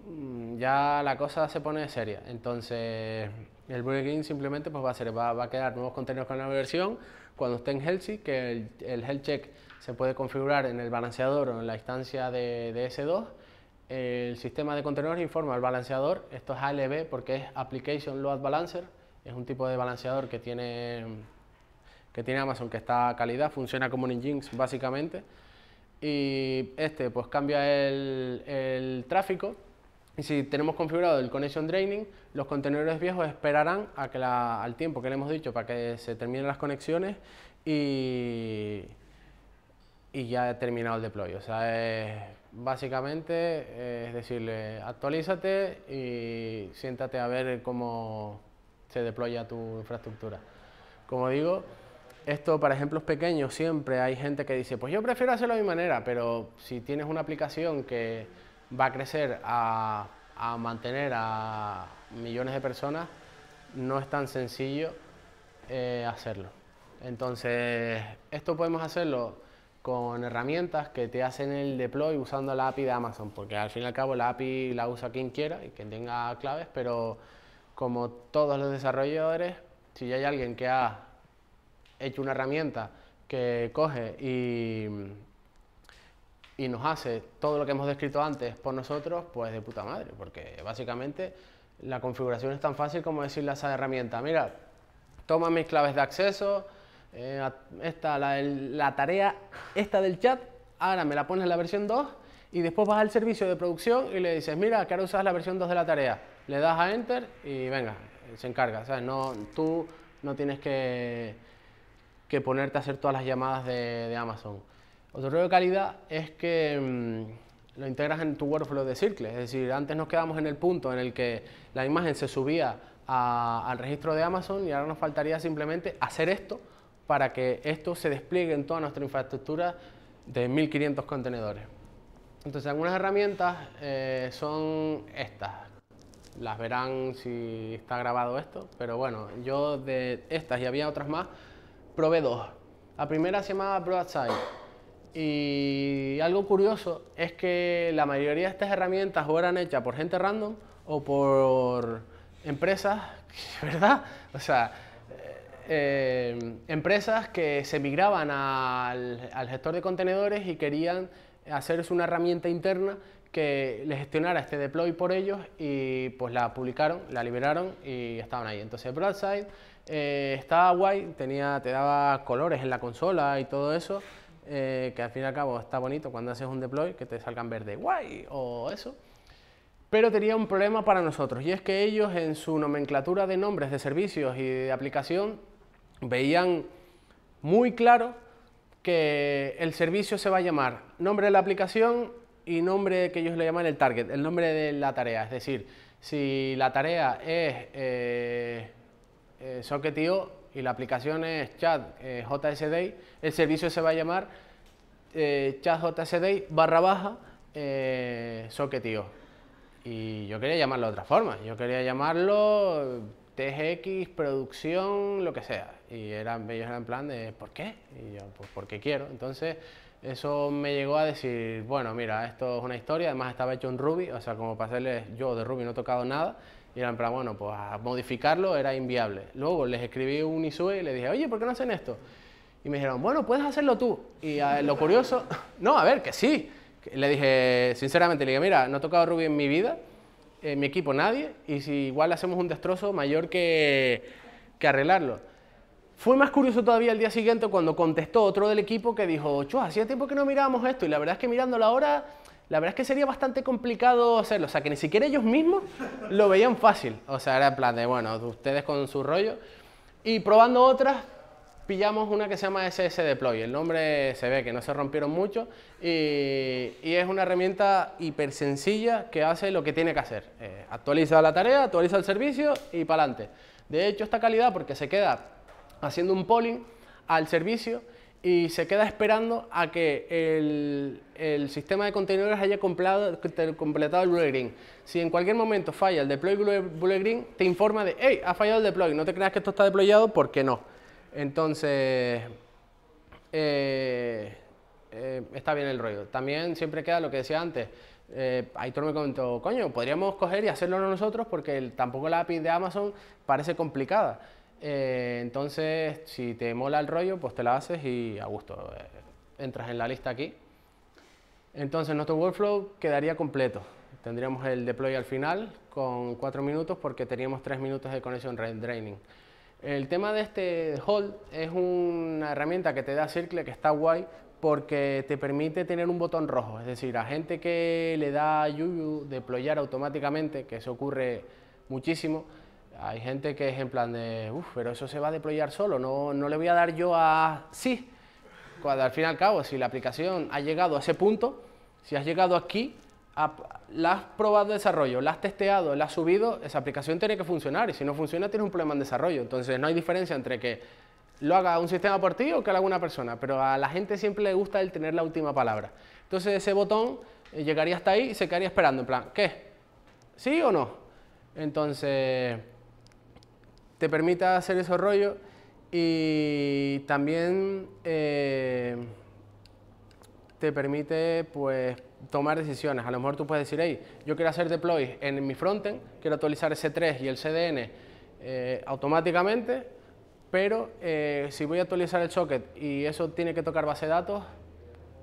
Mm, ya la cosa se pone seria. Entonces el Burger King simplemente pues, va, a ser, va, a quedar nuevos contenidos con la versión. Cuando esté en Healthy, que el, el Health Check se puede configurar en el balanceador o en la instancia de, de S2, el sistema de contenedores informa al balanceador, esto es ALB porque es Application Load Balancer, es un tipo de balanceador que tiene, que tiene Amazon, que está a calidad, funciona como un Nginx básicamente, y este pues cambia el, el tráfico y si tenemos configurado el connection draining, los contenedores viejos esperarán al tiempo que le hemos dicho para que se terminen las conexiones y, ya ha terminado el deploy. O sea, básicamente es decirle actualízate y siéntate a ver cómo se deploya tu infraestructura. Como digo, esto para ejemplos pequeños siempre hay gente que dice, pues yo prefiero hacerlo de mi manera, pero si tienes una aplicación que va a crecer a, mantener a millones de personas, no es tan sencillo eh, hacerlo. Entonces, esto podemos hacerlo con herramientas que te hacen el deploy usando la API de Amazon, porque al fin y al cabo la API la usa quien quiera y quien tenga claves, pero como todos los desarrolladores, si hay alguien que ha hecho una herramienta que coge y y nos hace todo lo que hemos descrito antes por nosotros, pues de puta madre, porque básicamente la configuración es tan fácil como decirle a esa herramienta, mira, toma mis claves de acceso, eh, esta, la, tarea esta del chat, ahora me la pones en la versión 2 y después vas al servicio de producción y le dices, mira, que ahora usas la versión 2 de la tarea. Le das a Enter y venga, se encarga. ¿sabes? No, tú no tienes que, que ponerte a hacer todas las llamadas de, de Amazon. Otro rollo de calidad es que mm, lo integras en tu workflow de Circle. Es decir, antes nos quedamos en el punto en el que la imagen se subía al registro de Amazon y ahora nos faltaría simplemente hacer esto para que esto se despliegue en toda nuestra infraestructura de 1500 contenedores. Entonces, algunas herramientas eh, son estas. Las verán si está grabado esto, pero bueno, yo de estas y había otras más probé dos. La primera se llamaba Broadside. Y algo curioso es que la mayoría de estas herramientas o eran hechas por gente random o por empresas, ¿verdad? O sea, eh, eh, empresas que se migraban al, gestor de contenedores y querían hacerse una herramienta interna que le gestionara este deploy por ellos y pues la publicaron, la liberaron y estaban ahí. Entonces Broadside eh, estaba guay, tenía, te daba colores en la consola y todo eso. Eh, que al fin y al cabo está bonito cuando haces un deploy, que te salgan verde, guay, o eso. Pero tenía un problema para nosotros, y es que ellos en su nomenclatura de nombres de servicios y de aplicación veían muy claro que el servicio se va a llamar nombre de la aplicación y nombre que ellos le llaman el target, el nombre de la tarea. Es decir, si la tarea es eh, eh SocketIO, y la aplicación es chat eh, el servicio se va a llamar eh, chat JSD barra baja eh, socketio. Y yo quería llamarlo de otra forma, yo quería llamarlo TGX, producción, lo que sea. Y eran, ellos eran en plan de, ¿por qué? Y yo, pues porque quiero. Entonces, eso me llegó a decir, bueno, mira, esto es una historia, además estaba hecho en Ruby, o sea, como para hacerles, yo de Ruby no he tocado nada, y eran para, bueno, pues modificarlo era inviable. Luego les escribí un ISUE y les dije, oye, ¿por qué no hacen esto? Y me dijeron, bueno, puedes hacerlo tú. Y ah, lo curioso, no, a ver, que sí. Le dije, sinceramente, le dije, mira, no ha tocado Ruby en mi vida, en mi equipo nadie, y si igual hacemos un destrozo mayor que, que arreglarlo. Fue más curioso todavía el día siguiente cuando contestó otro del equipo que dijo, chua, hacía tiempo que no mirábamos esto, y la verdad es que mirándolo ahora la verdad es que sería bastante complicado hacerlo. O sea, que ni siquiera ellos mismos lo veían fácil. O sea, era plan de, bueno, ustedes con su rollo. Y probando otras, pillamos una que se llama SS Deploy. El nombre se ve que no se rompieron mucho. Y, es una herramienta hiper sencilla que hace lo que tiene que hacer. Eh, actualiza la tarea, actualiza el servicio y para adelante. De hecho, esta calidad, porque se queda haciendo un polling al servicio, y se queda esperando a que el, sistema de contenedores haya completado, el Blue Green. Si en cualquier momento falla el deploy Blue Green, te informa de, hey, ha fallado el deploy, no te creas que esto está deployado porque no. Entonces, eh, eh, está bien el rollo. También siempre queda lo que decía antes. Eh, Aitor me comentó, coño, podríamos coger y hacerlo nosotros porque tampoco la API de Amazon parece complicada. Eh, entonces, si te mola el rollo, pues te la haces y a gusto eh, entras en la lista aquí. Entonces, nuestro workflow quedaría completo. Tendríamos el deploy al final con 4 minutos porque teníamos 3 minutos de conexión draining. El tema de este hold es una herramienta que te da Circle que está guay porque te permite tener un botón rojo, es decir, a gente que le da yuyu deployar automáticamente, que eso ocurre muchísimo, hay gente que es en plan de, uff, pero eso se va a deployar solo, no, no le voy a dar yo a sí. Cuando al fin y al cabo, si la aplicación ha llegado a ese punto, si has llegado aquí, a, la has probado de desarrollo, la has testeado, la has subido, esa aplicación tiene que funcionar y si no funciona tienes un problema en desarrollo. Entonces no hay diferencia entre que lo haga un sistema por ti o que lo haga una persona, pero a la gente siempre le gusta el tener la última palabra. Entonces ese botón eh, llegaría hasta ahí y se quedaría esperando, en plan, ¿qué? ¿Sí o no? Entonces te permita hacer ese rollo y también eh, te permite pues tomar decisiones. A lo mejor tú puedes decir, hey, yo quiero hacer deploy en mi frontend, quiero actualizar ese 3 y el CDN eh, automáticamente, pero eh, si voy a actualizar el socket y eso tiene que tocar base de datos,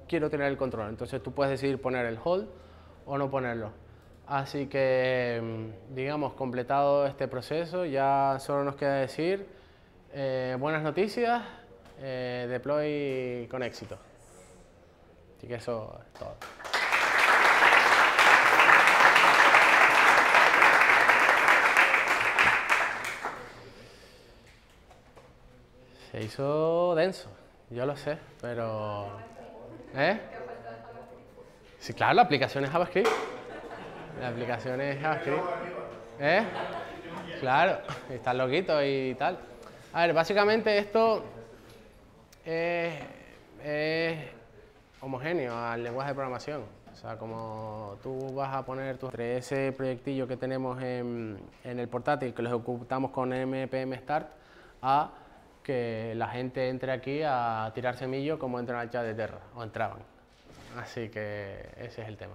quiero tener el control. Entonces tú puedes decidir poner el hold o no ponerlo. Así que, mm, digamos, completado este proceso, ya solo nos queda decir eh, buenas noticias, eh, deploy con éxito. Así que eso es todo. Se hizo denso, yo lo sé, pero... ¿Eh? Sí, claro, la aplicación es JavaScript. La aplicación es JavaScript. ¿Eh? Claro, está loquito y tal. A ver, básicamente esto es, homogéneo al lenguaje de programación. O sea, como tú vas a poner entre ese proyectillo que tenemos en, el portátil, que los ejecutamos con MPM start, a que la gente entre aquí a tirar semillo como entran al chat de Terra, o entraban. Así que ese es el tema.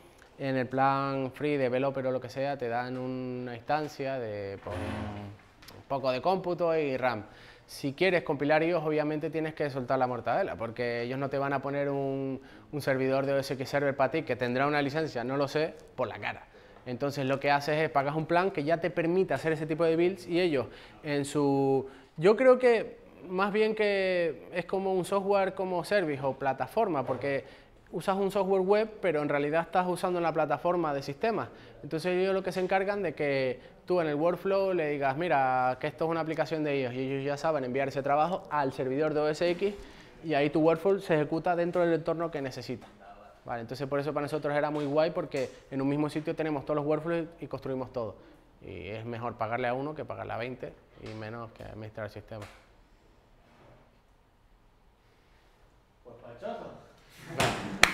en el plan free, developer o lo que sea, te dan una instancia de pues, un poco de cómputo y RAM. Si quieres compilar ellos, obviamente tienes que soltar la mortadela, porque ellos no te van a poner un, servidor de OSX Server para ti, que tendrá una licencia, no lo sé, por la cara. Entonces lo que haces es pagas un plan que ya te permita hacer ese tipo de builds y ellos en su... Yo creo que más bien que es como un software como service o plataforma, porque usas un software web, pero en realidad estás usando la plataforma de sistemas. Entonces ellos lo que se encargan de que tú en el workflow le digas, mira, que esto es una aplicación de ellos y ellos ya saben enviar ese trabajo al servidor de OSX y ahí tu workflow se ejecuta dentro del entorno que necesita. entonces por eso para nosotros era muy guay porque en un mismo sitio tenemos todos los workflows y construimos todo. Y es mejor pagarle a uno que pagarle a 20 y menos que administrar el sistema. Pues Thank you.